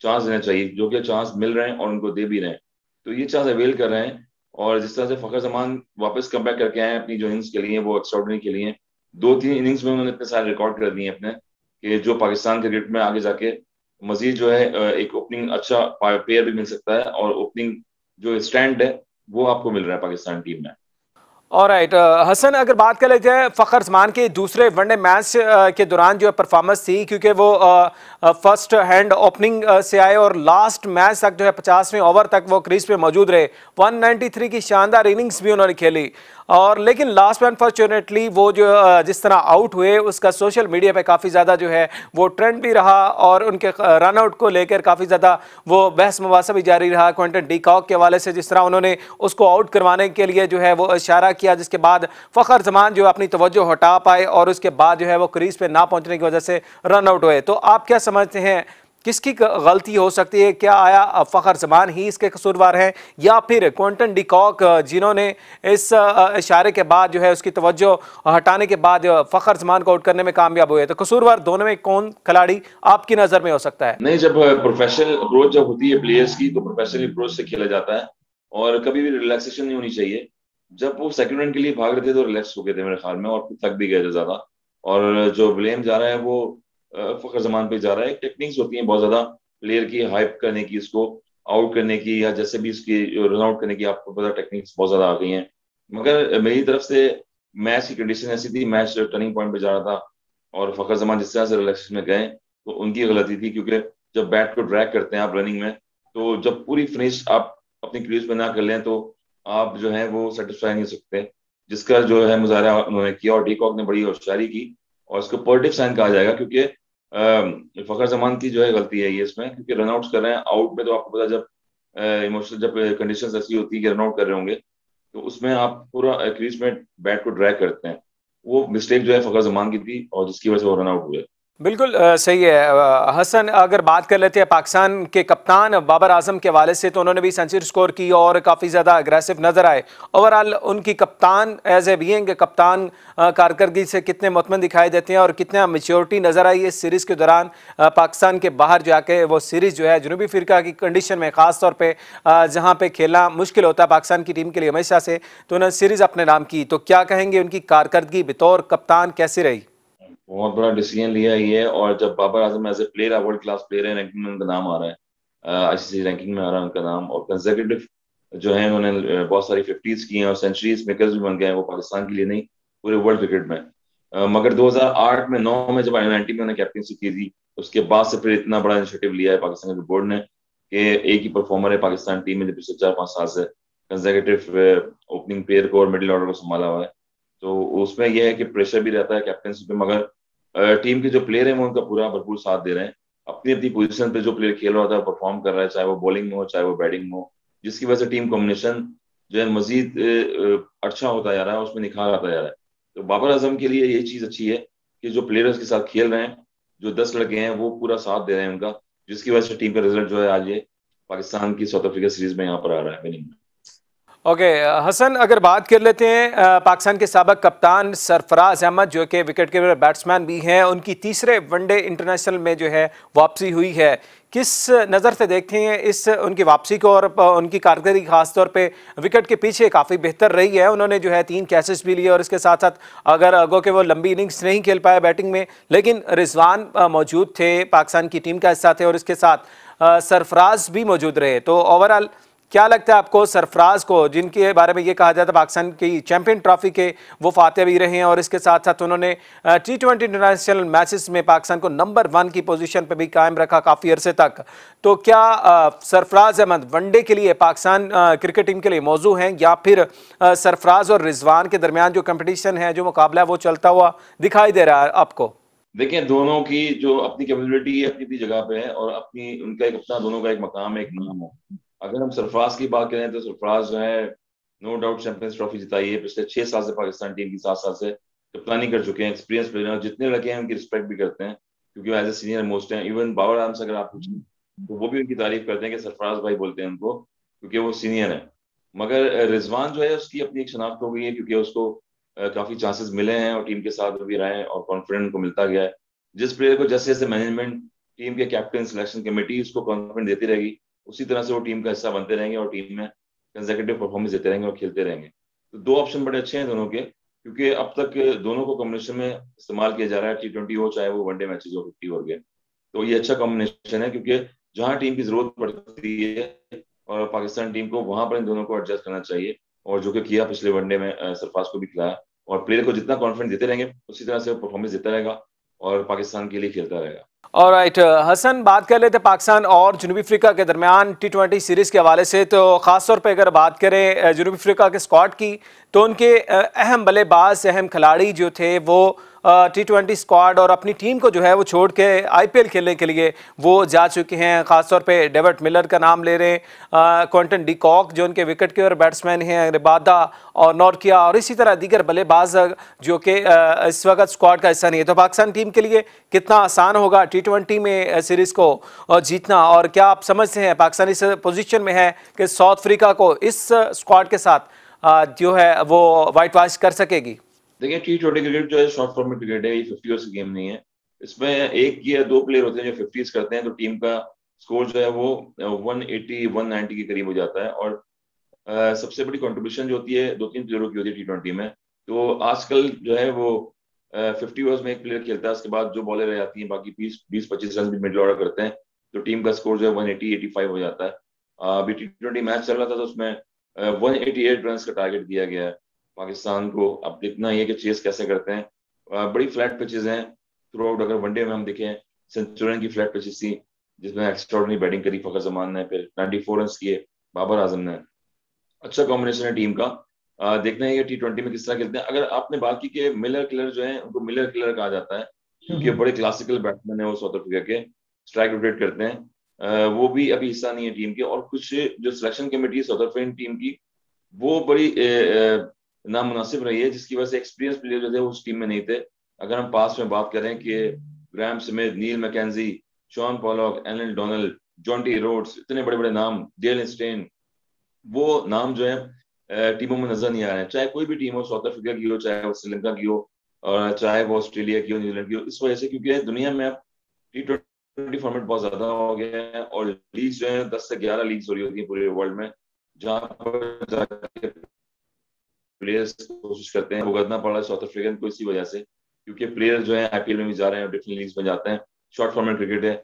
Speaker 3: चांस देना चाहिए जो कि चांस मिल रहे हैं और उनको दे भी रहे हैं तो ये चांस अवेल कर रहे हैं और जिस तरह से फखर जमान वापस कम बैक करके आए अपनी जो इनिंग्स के लिए वो एक्स्ट्रॉडनरी के लिए दो तीन इनिंग्स में उन्होंने इतने सारे रिकॉर्ड कर दिए अपने कि जो पाकिस्तान क्रिकेट में आगे जाके मजीद जो है एक ओपनिंग अच्छा प्लेयर भी मिल सकता है और ओपनिंग जो स्टैंड है वो आपको मिल रहा है पाकिस्तान टीम में
Speaker 1: और राइट हसन अगर बात कर लेते हैं फ़खर जमान के दूसरे वनडे मैच uh, के दौरान जो परफॉर्मेंस थी क्योंकि वो फर्स्ट हैंड ओपनिंग से आए और लास्ट मैच तक जो है पचासवें ओवर तक वो क्रीज पे मौजूद रहे 193 की शानदार इनिंग्स भी उन्होंने खेली और लेकिन लास्ट में अनफॉर्चुनेटली वो जो जिस तरह आउट हुए उसका सोशल मीडिया पे काफ़ी ज़्यादा जो है वो ट्रेंड भी रहा और उनके रनआउट को लेकर काफ़ी ज़्यादा वो बहस मुबासा भी जारी रहा क्वेंटन डी कॉक के हवाले से जिस तरह उन्होंने उसको आउट करवाने के लिए जो है वो इशारा किया जिसके बाद फ़खर जमान जो अपनी तोज्जो हटा पाए और उसके बाद जो है वो क्रीज पर ना पहुँचने की वजह से रनआउट हुए तो आप क्या समझते हैं किसकी गलती हो सकती है क्या आया फ़खर जमान ही इसके कसूरवार हैं या फिर क्वांटन डिकॉक जिन्होंने इस इशारे के बाद जो है उसकी तवज्जो हटाने के बाद फ़खर जमान को आउट करने में कामयाब हुए तो कसूरवार दोनों में कौन खिलाड़ी आपकी नज़र में हो सकता है नहीं जब
Speaker 3: प्रोफेशनल अप्रोच जब होती है प्लेयर्स की तो प्रोफेशनल अप्रोच से खेला जाता है और कभी भी रिलैक्सेशन नहीं होनी चाहिए जब वो सेकंड रन के लिए भाग रहे थे तो रिलैक्स हो गए थे मेरे ख्याल में और थक भी गए थे ज़्यादा और जो ब्लेम जा रहा है वो फखर जमान पे जा रहा है टेक्निक्स होती हैं बहुत ज़्यादा प्लेयर की हाइप करने की इसको आउट करने की या जैसे भी उसकी रन आउट करने की आपको पता टेक्निक्स बहुत ज़्यादा आ गई हैं मगर मेरी तरफ से मैच की कंडीशन ऐसी थी मैच टर्निंग पॉइंट पे जा रहा था और फखर जमान जिस तरह से रिलेक्स में गए तो उनकी गलती थी क्योंकि जब बैट को ड्रैग करते हैं आप रनिंग में तो जब पूरी फिनिश आप अपनी क्रीज में ना कर लें तो आप जो है वो सेटिस्फाई नहीं हो सकते जिसका जो है मुजाहरा उन्होंने किया और डीकॉक ने बड़ी होशियारी की और इसको पॉजिटिव साइन कहा जाएगा क्योंकि फखर जमान की जो है गलती है ये इसमें क्योंकि रनआउट कर रहे हैं आउट में तो आपको पता जब इमोशनल जब कंडीशन ऐसी होती है कि रनआउट कर रहे होंगे तो उसमें आप पूरा क्रीज में बैट को ड्रैग करते हैं वो मिस्टेक जो है फखर जमान की थी और जिसकी वजह से वो रनआउट हुए
Speaker 1: बिल्कुल सही है हसन अगर बात कर लेते हैं पाकिस्तान के कप्तान बाबर आजम के वाले से तो उन्होंने भी सेंचुरी स्कोर की और काफ़ी ज़्यादा अग्रेसिव नज़र आए ओवरऑल उनकी कप्तान एज ए बींग कप्तान कारकर्दगी से कितने मतमन दिखाई देते हैं और कितना मेच्योरिटी नज़र आई इस सीरीज़ के दौरान पाकिस्तान के बाहर जाके वो सीरीज़ जो है जनूबी अफ्रीका की कंडीशन में ख़ास तौर पर जहाँ पर खेलना मुश्किल होता है पाकिस्तान की टीम के लिए हमेशा से तो उन्होंने सीरीज़ अपने नाम की तो क्या कहेंगे उनकी कारकर्दगी बतौर कप्तान कैसी रही
Speaker 3: बहुत बड़ा डिसीजन लिया ही है और जब Babar Azam as a player world class player है रैंकिंग में उनका नाम आ रहा है आईसीसी रैंकिंग में आ रहा है उनका नाम और कंजर्वेटिव जो है उन्होंने बहुत सारी फिफ्टीज की हैं और सेंचुरीज मेकर्स भी बन गए हैं वो पाकिस्तान के लिए नहीं पूरे वर्ल्ड क्रिकेट में uh, मगर 2008 में 9 में जब आई में उन्होंने कैप्टनशिप की थी उसके बाद से फिर इतना बड़ा इनिशिएटिव लिया है पाकिस्तान क्रिकेट बोर्ड ने कि एक ही परफॉर्मर है पाकिस्तान टीम में जो पिछले चार पाँच साल से कंजर्वेटिव ओपनिंग प्लेयर को और मिडिल ऑर्डर को संभाला हुआ है तो उसमें यह है कि प्रेशर भी रहता है कैप्टनशिप में मगर टीम के जो प्लेयर हैं वो उनका पूरा भरपूर साथ दे रहे हैं अपनी अपनी पोजीशन पे जो प्लेयर खेल रहा था परफॉर्म कर रहा है चाहे वो बॉलिंग में हो चाहे वो बैटिंग में हो जिसकी वजह से टीम कॉम्बिनेशन जो है मजीद अच्छा होता जा रहा है उसमें निखार आता जा रहा है तो बाबर आजम के लिए ये चीज़ अच्छी है कि जो प्लेयर्स के साथ खेल रहे हैं जो दस लड़के हैं वो पूरा साथ दे रहे हैं उनका जिसकी वजह से टीम का रिजल्ट जो है आज ये पाकिस्तान की साउथ अफ्रीका सीरीज में यहाँ पर आ रहा है विनिंग में
Speaker 1: ओके हसन uh, अगर बात कर लेते हैं uh, पाकिस्तान के सबक कप्तान सरफराज अहमद जो कि विकेट कीपर बैट्समैन भी हैं उनकी तीसरे वनडे इंटरनेशनल में जो है वापसी हुई है किस नज़र से देखते हैं इस उनकी वापसी को और uh, उनकी कारकरी खासतौर पे विकेट के पीछे काफ़ी बेहतर रही है उन्होंने जो है तीन कैचेस भी लिए और इसके साथ साथ अगर गो के वो लंबी इनिंग्स नहीं खेल पाए बैटिंग में लेकिन रिजवान मौजूद थे पाकिस्तान की टीम का हिस्सा थे और इसके साथ सरफराज भी मौजूद रहे तो ओवरऑल क्या लगता है आपको सरफराज को जिनके बारे में ये कहा जाता है पाकिस्तान की चैंपियन ट्रॉफी के वो फाते भी रहे हैं और इसके साथ साथ उन्होंने टी ट्वेंटी इंटरनेशनल मैचेस में पाकिस्तान को नंबर वन की पोजीशन पर भी कायम रखा काफ़ी अरसे तक तो क्या सरफराज अहमद वनडे के लिए पाकिस्तान क्रिकेट टीम के लिए मौजू हैं या फिर सरफराज और रिजवान के दरमियान जो कम्पिटिशन है जो मुकाबला है वो चलता हुआ दिखाई दे रहा है आपको
Speaker 3: देखिए दोनों की जो अपनी कैपेबिलिटी है अपनी अपनी जगह पे है और अपनी उनका एक अपना दोनों का एक मकाम है एक नाम है अगर हम सरफराज की बात करें तो सरफराज जो है नो डाउट चैंपियंस ट्रॉफी जिताई है पिछले छह साल से पाकिस्तान टीम की सात साल से कप्तानी तो कर चुके हैं एक्सपीरियंस प्लेयर हैं जितने लड़के हैं उनकी रिस्पेक्ट भी करते हैं क्योंकि वो एज ए सीनियर मोस्ट हैं इवन बाबर आराम से अगर आप पूछें तो वो भी उनकी तारीफ करते हैं कि सरफराज भाई बोलते हैं उनको क्योंकि वो सीनियर है मगर रिजवान जो है उसकी अपनी एक शनाख्त हो गई है क्योंकि उसको काफी चांसेस मिले हैं और टीम के साथ भी रहे और कॉन्फिडेंट उनको मिलता गया है जिस प्लेयर को जैसे जैसे मैनेजमेंट टीम के कैप्टन सिलेक्शन कमेटी उसको कॉन्फिडेंट देती रहेगी उसी तरह से वो टीम का हिस्सा बनते रहेंगे और टीम में कंजेकेटिव परफॉर्मेंस देते रहेंगे और खेलते रहेंगे तो दो ऑप्शन बड़े अच्छे हैं दोनों के क्योंकि अब तक दोनों को कॉम्बिनेशन में इस्तेमाल किया जा रहा है टी ट्वेंटी हो चाहे वो वनडे मैचेज हो फिफ्टी ओवर गया तो ये अच्छा कॉम्बिनेशन है क्योंकि जहां टीम की जरूरत पड़ती है और पाकिस्तान टीम को वहां पर इन दोनों को एडजस्ट करना चाहिए और जो कि किया पिछले वनडे में सरफाज को भी खिलाया और प्लेयर को जितना कॉन्फिडेंस देते रहेंगे उसी तरह से परफॉर्मेंस देता रहेगा और पाकिस्तान के लिए खेलता रहेगा
Speaker 1: और राइट हसन बात कर लेते पाकिस्तान और जनूबी अफ्रीका के दरमियान टी ट्वेंटी सीरीज़ के हवाले से तो ख़ासतौर पर अगर बात करें जनूबी अफ्रीका के स्कॉट की तो उनके अहम बल्लेबाज अहम खिलाड़ी जो थे वो टी ट्वेंटी स्क्वाड और अपनी टीम को जो है वो छोड़ के आईपीएल खेलने के लिए वो जा चुके हैं खासतौर पे डेविड मिलर का नाम ले रहे हैं क्वेंटन डी कॉक जो उनके विकेट कीपर बैट्समैन हैं रिबादा और नॉर्किया और इसी तरह दीगर बल्लेबाज जो कि इस वक्त स्क्वाड का हिस्सा नहीं है तो पाकिस्तान टीम के लिए कितना आसान होगा टी ट्वेंटी में सीरीज़ को जीतना और क्या आप समझते हैं पाकिस्तान इस पोजिशन में है कि साउथ अफ्रीका को इस स्क्वाड के साथ जो है वो वाइट वाश कर सकेगी देखिए टी ट्वेंटी क्रिकेट जो है शॉर्ट फॉर्म में क्रिकेट है ये फिफ्टी
Speaker 3: ओवर्स गेम नहीं है इसमें एक या दो प्लेयर होते हैं जो फिफ्टीज करते हैं तो टीम का स्कोर जो है वो वन वन नाइनटी के करीब हो जाता है और आ, uh, सबसे बड़ी कॉन्ट्रीब्यूशन जो होती है दो तीन प्लेयरों की होती है टी ट्वेंटी में तो आजकल जो है वो फिफ्टी uh, ओवर्स में एक प्लेयर खेलता है उसके बाद जो बॉलर रह जाती है बाकी बीस बीस पच्चीस रन भी ऑर्डर करते हैं तो टीम का स्कोर जो है वन एटी एटी फाइव हो जाता है uh, अभी टी ट्वेंटी मैच चल रहा था तो उसमें वन एटी एट रन का टारगेट दिया गया है पाकिस्तान को अब देखना ही है कि चेस कैसे करते हैं बड़ी फ्लैट पिचेज हैं थ्रू आउट अगर वनडे में हम देखें सेंचुरियन की फ्लैट पिचेस थी जिसमें एक्स्ट्रॉडनरी बैटिंग करी फखर जमान ने फिर नाइन्टी फोर रन किए बाबर आजम ने अच्छा कॉम्बिनेशन है टीम का देखना है ये टी ट्वेंटी में किस तरह खेलते हैं अगर आपने बात की कि मिलर किलर जो है उनको मिलर किलर कहा जाता है क्योंकि हम्म। बड़े क्लासिकल बैट्समैन है वो साउथ अफ्रीका के स्ट्राइक रोटेट करते हैं वो भी अभी हिस्सा नहीं है टीम के और कुछ जो सिलेक्शन कमेटी है साउथ अफ्रीकन टीम की वो बड़ी मुनासिब रही है जिसकी वजह से एक्सपीरियंस प्लेयर जो थे उस टीम में नहीं थे अगर हम पास में बात करें कि Graeme Smith Neil McKenzie Shaun Pollock Allan Donald Jonty Rhodes इतने बड़े बड़े नाम डेल स्टेन वो नाम जो है टीमों में नजर नहीं आ रहे हैं चाहे कोई भी टीम हो साउथ अफ्रीका की हो चाहे वो श्रीलंका की हो और चाहे वो ऑस्ट्रेलिया की हो न्यूजीलैंड की हो इस वजह से क्योंकि दुनिया में अब टी ट्वेंटी फॉर्मेट बहुत ज्यादा हो गया है और लीग जो है दस से ग्यारह लीग हो रही होती है पूरे वर्ल्ड में जहाँ पर प्लेयर्स कोशिश करते हैं भुगतना पड़ रहा है साउथ अफ्रीकन को इसी वजह से क्योंकि प्लेयर्स जो है आईपीएल में भी जा रहे हैं डिफरेंट लीग्स में जाते हैं शॉर्ट फॉर्मेट क्रिकेट है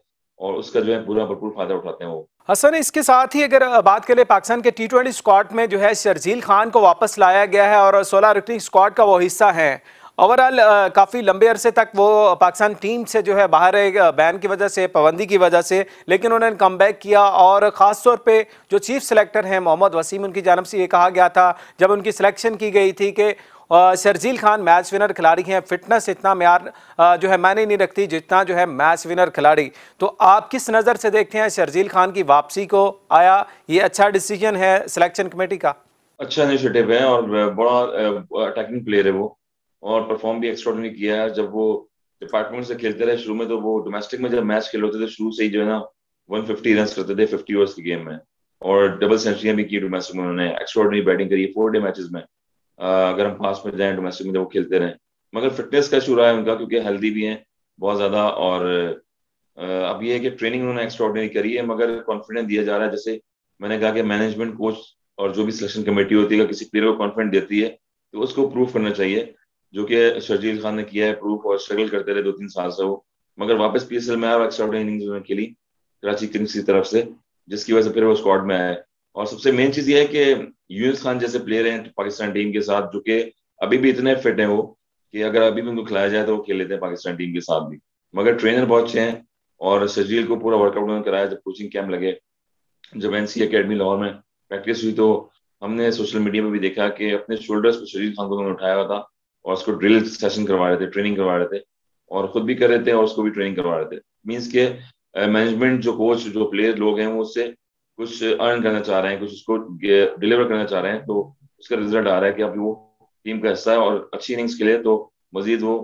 Speaker 3: और उसका जो है पूरा भरपूर फायदा उठाते हैं
Speaker 1: वो हसन इसके साथ ही अगर बात करें पाकिस्तान के टी ट्वेंटी स्क्वाड में जो है शर्जील खान को वापस लाया गया है और सोलह रुकनी स्क्वाड का वो हिस्सा है ओवरऑल uh, काफ़ी लंबे अरसे तक वो पाकिस्तान टीम से जो है बाहर है बैन की वजह से पाबंदी की वजह से लेकिन उन्होंने कम बैक किया और ख़ास तौर पे जो चीफ सेलेक्टर हैं मोहम्मद वसीम उनकी जानब से ये कहा गया था जब उनकी सिलेक्शन की गई थी कि uh, Sharjeel Khan match winner खिलाड़ी हैं फिटनेस इतना मैार uh, जो है मैंने नहीं रखती जितना जो है मैच विनर खिलाड़ी तो आप किस नज़र से देखते हैं शर्जील खान की वापसी को आया ये अच्छा डिसीजन है सिलेक्शन कमेटी का
Speaker 3: अच्छा इनिशिएटिव है और बड़ा अटैकिंग प्लेयर है वो और परफॉर्म भी एक्स्ट्रॉडनरी किया है जब वो डिपार्टमेंट से खेलते रहे शुरू में तो वो डोमेस्टिक में जब मैच खेल होते थे तो शुरू से ही जो है ना 150 रन करते थे 50 ओवर्स की गेम में और डबल सेंचुरी भी की डोमेस्टिक में उन्होंने एक्स्ट्रॉडनरी बैटिंग करी फोर डे मैचेस में अगर हम पास में जाए डोमेस्टिक में जब वो खेलते रहे मगर फिटनेस का इशू रहा है उनका क्योंकि हेल्दी भी है बहुत ज़्यादा और अब ये है कि ट्रेनिंग उन्होंने एक्स्ट्रॉडनरी करी है मगर कॉन्फिडेंस दिया जा रहा है जैसे मैंने कहा कि मैनेजमेंट कोच और जो भी सिलेक्शन कमेटी होती है किसी प्लेयर को कॉन्फिडेंट देती है तो उसको प्रूव करना चाहिए जो कि शर्जील खान ने किया है प्रूफ और स्ट्रगल करते रहे दो तीन साल से वो मगर वापस पी में आया एक्स्ट्रा इनिंग्स में खेली कराची किंग्स की तरफ से जिसकी वजह से फिर वो स्क्वाड में आए और सबसे मेन चीज ये है कि यूनिस खान जैसे प्लेयर हैं तो पाकिस्तान टीम के साथ जो कि अभी भी इतने फिट हैं वो कि अगर अभी भी उनको खिलाया जाए तो वो खेल लेते हैं पाकिस्तान टीम के साथ भी मगर ट्रेनर बहुत अच्छे हैं और शर्जील को पूरा वर्कआउट उन्होंने कराया जब कोचिंग कैंप लगे जब एन सी अकेडमी लाहौर में प्रैक्टिस हुई तो हमने सोशल मीडिया पर भी देखा कि अपने शोल्डर्स पर शजील खान को उन्होंने उठाया हुआ था और उसको ड्रिल सेशन करवा रहे थे ट्रेनिंग करवा रहे थे और खुद भी कर रहे थे और उसको भी ट्रेनिंग करवा रहे थे मीन्स के मैनेजमेंट जो कोच जो प्लेयर लोग हैं वो उससे कुछ अर्न करना चाह रहे हैं कुछ उसको डिलीवर करना चाह रहे हैं तो उसका रिजल्ट आ रहा है कि अब वो टीम का हिस्सा है और अच्छी इनिंग्स के लिए तो मजीद वो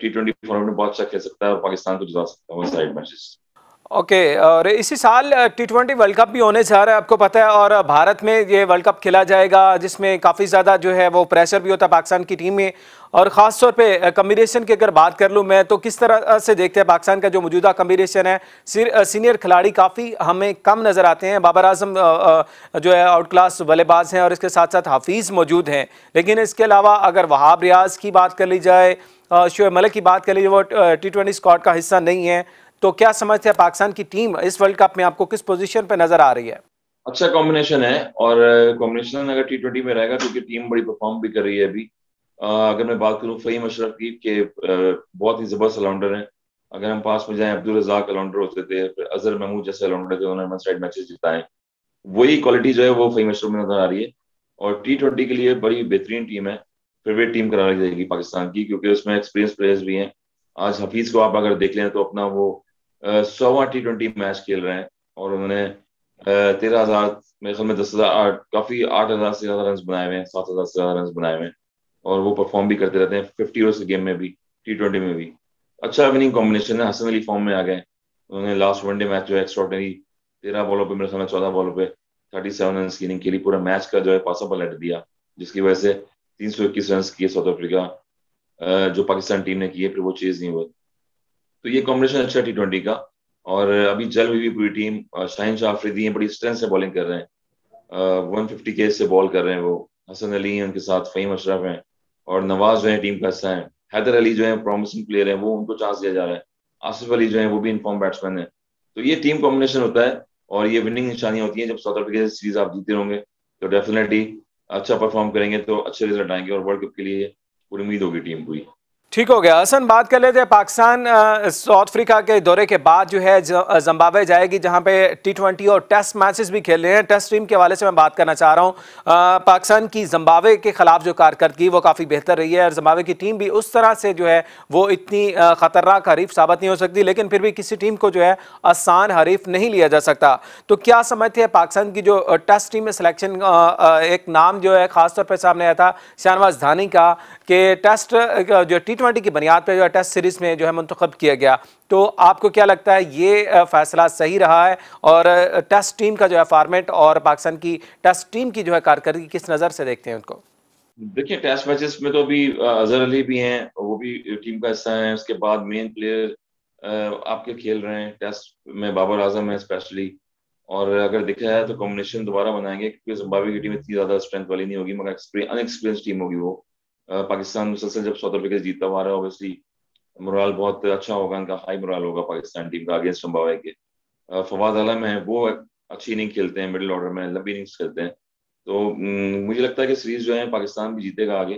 Speaker 3: टी ट्वेंटी फॉर्मेट में बहुत अच्छा खेल सकता है और पाकिस्तान को जिता सकता है वो साइड मैचेस
Speaker 1: ओके okay, और इसी साल टी ट्वेंटी वर्ल्ड कप भी होने जा रहा है आपको पता है और भारत में ये वर्ल्ड कप खेला जाएगा जिसमें काफ़ी ज़्यादा जो है वो प्रेशर भी होता है पाकिस्तान की टीम में और ख़ास तौर पे कम्बिनेशन की अगर बात कर लूँ मैं तो किस तरह से देखते हैं पाकिस्तान का जो मौजूदा कम्बिनेशन है सीनियर खिलाड़ी काफ़ी हमें कम नज़र आते हैं बाबर आजम जो है आउट क्लास बल्लेबाज हैं और इसके साथ साथ हाफीज़ मौजूद हैं लेकिन इसके अलावा अगर वहाब रियाज की बात कर ली जाए शुब मलिक की बात कर ली जाए वो टी ट्वेंटी स्कॉट का हिस्सा नहीं है तो क्या समझते हैं पाकिस्तान की टीम इस वर्ल्ड कप में आपको किस पोजीशन पे नजर आ रही है
Speaker 3: अच्छा कॉम्बिनेशन है और कॉम्बिनेशन uh, अगर टी ट्वेंटी में रहेगा क्योंकि टीम बड़ी परफॉर्म भी कर रही है अभी uh, अगर मैं बात करूँ फहीम अशरफ की के uh, बहुत ही जबरदस्त अलाउंडर हैं अगर हम पास में जाएं अब्दुल रजाक अलाउंडर होते थे अजहर महमूद जैसे अलाउंडर थे उन्होंने साइड मैचेस जीता है वही क्वालिटी जो है वो फहीम अशरफ में नजर आ रही है और टी ट्वेंटी के लिए बड़ी बेहतरीन टीम है फेवरेट टीम कराई जाएगी पाकिस्तान की क्योंकि उसमें एक्सपीरियंस प्लेयर्स भी हैं आज हफीज को आप अगर देख लें तो अपना वो सौवा टी ट्वेंटी मैच खेल रहे हैं और उन्होंने तेरह हजार मेरे ख्याल में दस हजार काफी आठ हजार से ज्यादा रन बनाए हुए हैं सात हजार से ज्यादा रन बनाए हुए हैं और वो परफॉर्म भी करते रहते हैं फिफ्टी ओवर्स के गेम में भी टी ट्वेंटी में भी अच्छा विनिंग कॉम्बिनेशन है हसन अली फॉर्म में आ गए उन्होंने लास्ट वनडे मैच जो है एक्स्ट्रॉडनरी तेरह बॉलों पर मेरे ख्याल में चौदह बॉलों पर थर्टी सेवन रन की खेली पूरा मैच का जो है पासा पलट दिया जिसकी वजह से तीन सौ इक्कीस रन किए साउथ अफ्रीका जो पाकिस्तान टीम ने किए फिर वो चीज नहीं हुआ तो ये कॉम्बिनेशन अच्छा टी ट्वेंटी का और अभी जल हुई पूरी टीम शाहिन शाह अफरीदी हैं बड़ी स्ट्रेंथ से बॉलिंग कर रहे हैं वन फिफ्टी के से बॉल कर रहे हैं वो हसन अली हैं उनके साथ फ़हीम अशरफ हैं और नवाज जो है टीम का हिस्सा है हैदर अली जो है प्रॉमिसिंग प्लेयर है वो उनको चांस दिया जा रहा है आसिफ अली जो है वो भी इनफॉर्म बैट्समैन है तो ये टीम कॉम्बिनेशन होता है और ये विनिंग निशानियां होती हैं जब साउथ अफ्रीका से सीरीज आप जीते रहोगे तो डेफिनेटली अच्छा परफॉर्म करेंगे तो अच्छे रिजल्ट आएंगे और वर्ल्ड कप के लिए पूरी उम्मीद होगी टीम पूरी
Speaker 1: ठीक हो गया असन बात कर लेते हैं पाकिस्तान साउथ अफ्रीका के दौरे के बाद जो है जम्बावे जाएगी जहां पे टी ट्वेंटी और टेस्ट मैचेस भी खेल रहे हैं टेस्ट टीम के हवाले से मैं बात करना चाह रहा हूं पाकिस्तान की जम्बावे के खिलाफ जो कारकर्दगी वो काफ़ी बेहतर रही है और जम्बावे की टीम भी उस तरह से जो है वो इतनी ख़तरनाक हरीफ साबित नहीं हो सकती लेकिन फिर भी किसी टीम को जो है आसान हरीफ नहीं लिया जा सकता तो क्या समझते हैं पाकिस्तान की जो टेस्ट टीम में सिलेक्शन एक नाम जो है ख़ासतौर पर सामने आया था शाहनवाज धानी का कि टेस्ट जो टी टी की बुनियाद पर जो है टेस्ट सीरीज़ में जो है मंतखब किया गया तो आपको क्या लगता है ये फैसला सही रहा है और टेस्ट टीम का जो है फार्मेट और पाकिस्तान की टेस्ट टीम की जो है कारकर्दगी किस नज़र से देखते हैं उनको देखिए टेस्ट
Speaker 3: मैचेस में तो अभी अजहर अली भी हैं वो भी टीम का हिस्सा है उसके बाद मेन प्लेयर आपके खेल रहे हैं टेस्ट में बाबर आजम है स्पेशली और अगर देखा जाए तो कॉम्बिनेशन दोबारा बनाएंगे क्योंकि जिम्बाब्वे की टीम इतनी ज्यादा स्ट्रेंथ वाली नहीं होगी मगर अनएक्सपीरियंस टीम होगी वो पाकिस्तान मुसलसल जब सौदर विकेट जीतता हुआ रहा है ऑब्वियसली मोरल बहुत अच्छा होगा इनका हाई मोरल होगा पाकिस्तान टीम का अगेंस्ट है के फवाद आलम है वो अच्छी इनिंग खेलते हैं मिडिल ऑर्डर में लंबी इनिंग्स खेलते हैं तो मुझे लगता है कि सीरीज जो है पाकिस्तान भी जीतेगा आगे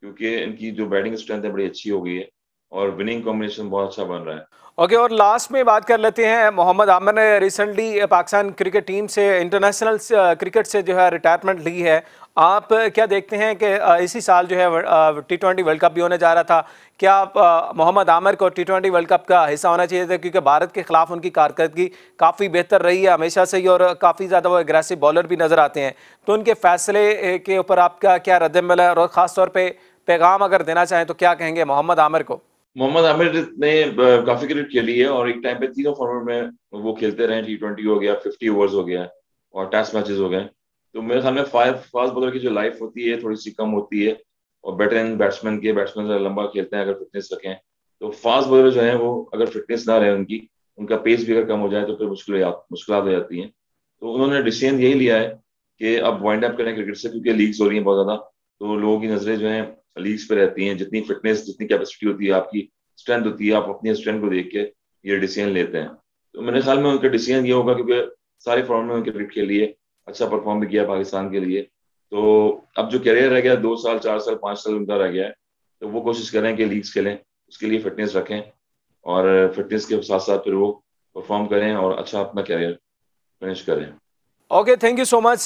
Speaker 3: क्योंकि इनकी जो बैटिंग स्ट्रेंथ है बड़ी अच्छी हो गई है और विनिंग कॉम्बिनेशन बहुत अच्छा बन रहा है
Speaker 1: ओके okay, और लास्ट में बात कर लेते हैं मोहम्मद आमिर ने रिसेंटली पाकिस्तान क्रिकेट टीम से इंटरनेशनल क्रिकेट से जो है रिटायरमेंट ली है आप क्या देखते हैं कि इसी साल जो है टी ट्वेंटी वर्ल्ड कप भी होने जा रहा था क्या मोहम्मद आमिर को टी ट्वेंटी वर्ल्ड कप का हिस्सा होना चाहिए था क्योंकि भारत के खिलाफ उनकी कारकर्दगी काफ़ी बेहतर रही है हमेशा से ही और काफ़ी ज़्यादा वो एग्रेसिव बॉलर भी नज़र आते हैं तो उनके फैसले के ऊपर आपका क्या रद्दमल है और ख़ासतौर पर पैगाम अगर देना चाहें तो क्या कहेंगे मोहम्मद आमिर को
Speaker 3: मोहम्मद आमिर ने काफी क्रिकेट खेली है और एक टाइम पे तीनों फॉर्मेट में वो खेलते रहे टी ट्वेंटी हो गया फिफ्टी ओवर्स हो गया और टेस्ट मैचेस हो गए तो मेरे ख्याल में फास्ट बॉलर की जो लाइफ होती है थोड़ी सी कम होती है और बैटर बैट्समैन के बैट्समैन लंबा खेलते हैं अगर फिटनेस रखें तो फास्ट बॉलर जो है वो अगर फिटनेस ना रहे उनकी उनका पेस भी अगर कम हो जाए तो फिर मुश्किल मुश्किल हो जाती हैं तो उन्होंने डिसीजन यही लिया है कि अब वाइंड अप करें क्रिकेट से क्योंकि लीग्स हो रही हैं बहुत ज़्यादा तो लोगों की नज़रें जो है लीग्स पे रहती हैं जितनी फिटनेस जितनी कैपेसिटी होती है आपकी स्ट्रेंथ होती है आप अपनी स्ट्रेंथ को देख के ये डिसीजन लेते हैं तो मेरे ख्याल में उनका डिसीजन ये होगा क्योंकि सारे फॉर्म में क्रिकेट खेलिए अच्छा परफॉर्म भी किया पाकिस्तान के लिए तो अब जो करियर रह गया दो साल चार साल पाँच साल उनका रह गया है तो वो कोशिश करें कि लीग्स खेलें उसके लिए फिटनेस रखें और फिटनेस के साथ साथ फिर वो परफॉर्म करें और अच्छा अपना करियर फिनिश करें
Speaker 1: okay thank you so much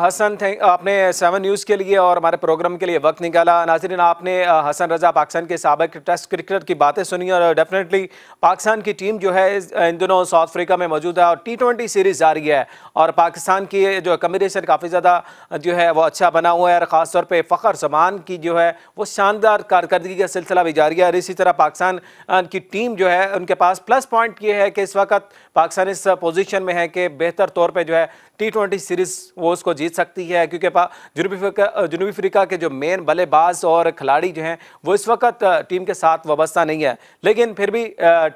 Speaker 1: Hasan thank आपने सेवन न्यूज़ के लिए और हमारे प्रोग्राम के लिए वक्त निकाला नाजरीन आपने हसन uh, रजा पाकिस्तान के सबक टेस्ट क्रिकेटर की बातें सुनी और डेफिनेटली uh, पाकिस्तान की टीम जो है uh, इन दिनों साउथ अफ्रीका में मौजूद है और टी ट्वेंटी सीरीज़ जारी है और पाकिस्तान की जो कम्बिनेशन काफ़ी ज़्यादा जो है वो अच्छा बना हुआ है और ख़ासतौर पर फ़खर जमान की जो है वो शानदार कारकर्दगी का सिलसिला भी जारी है और इसी तरह पाकिस्तान की टीम जो है उनके पास प्लस पॉइंट ये है कि इस वक्त पाकिस्तान इस पोजीशन में है कि बेहतर तौर पे जो है टी ट्वेंटी सीरीज़ वो उसको जीत सकती है क्योंकि जनूबी अफ्रीका जनूबी अफ्रीका के जो मेन बल्लेबाज और खिलाड़ी जो हैं वो इस वक्त टीम के साथ वाबस्ता नहीं है लेकिन फिर भी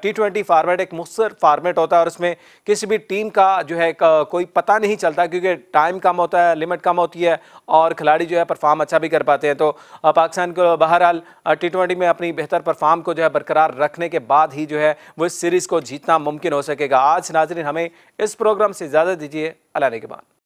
Speaker 1: टी ट्वेंटी फार्मेट एक मुखसर फार्मेट होता है और उसमें किसी भी टीम का जो है कोई पता नहीं चलता क्योंकि टाइम कम होता है लिमिट कम होती है और खिलाड़ी जो है परफॉर्म अच्छा भी कर पाते हैं तो पाकिस्तान को बहरहाल टी ट्वेंटी में अपनी बेहतर परफॉर्म को जो है बरकरार रखने के बाद ही जो है वो इस सीरीज़ को जीतना मुमकिन हो सकेगा आज नाजरीन हमें इस प्रोग्राम से इजाज़त दीजिए अला के बाद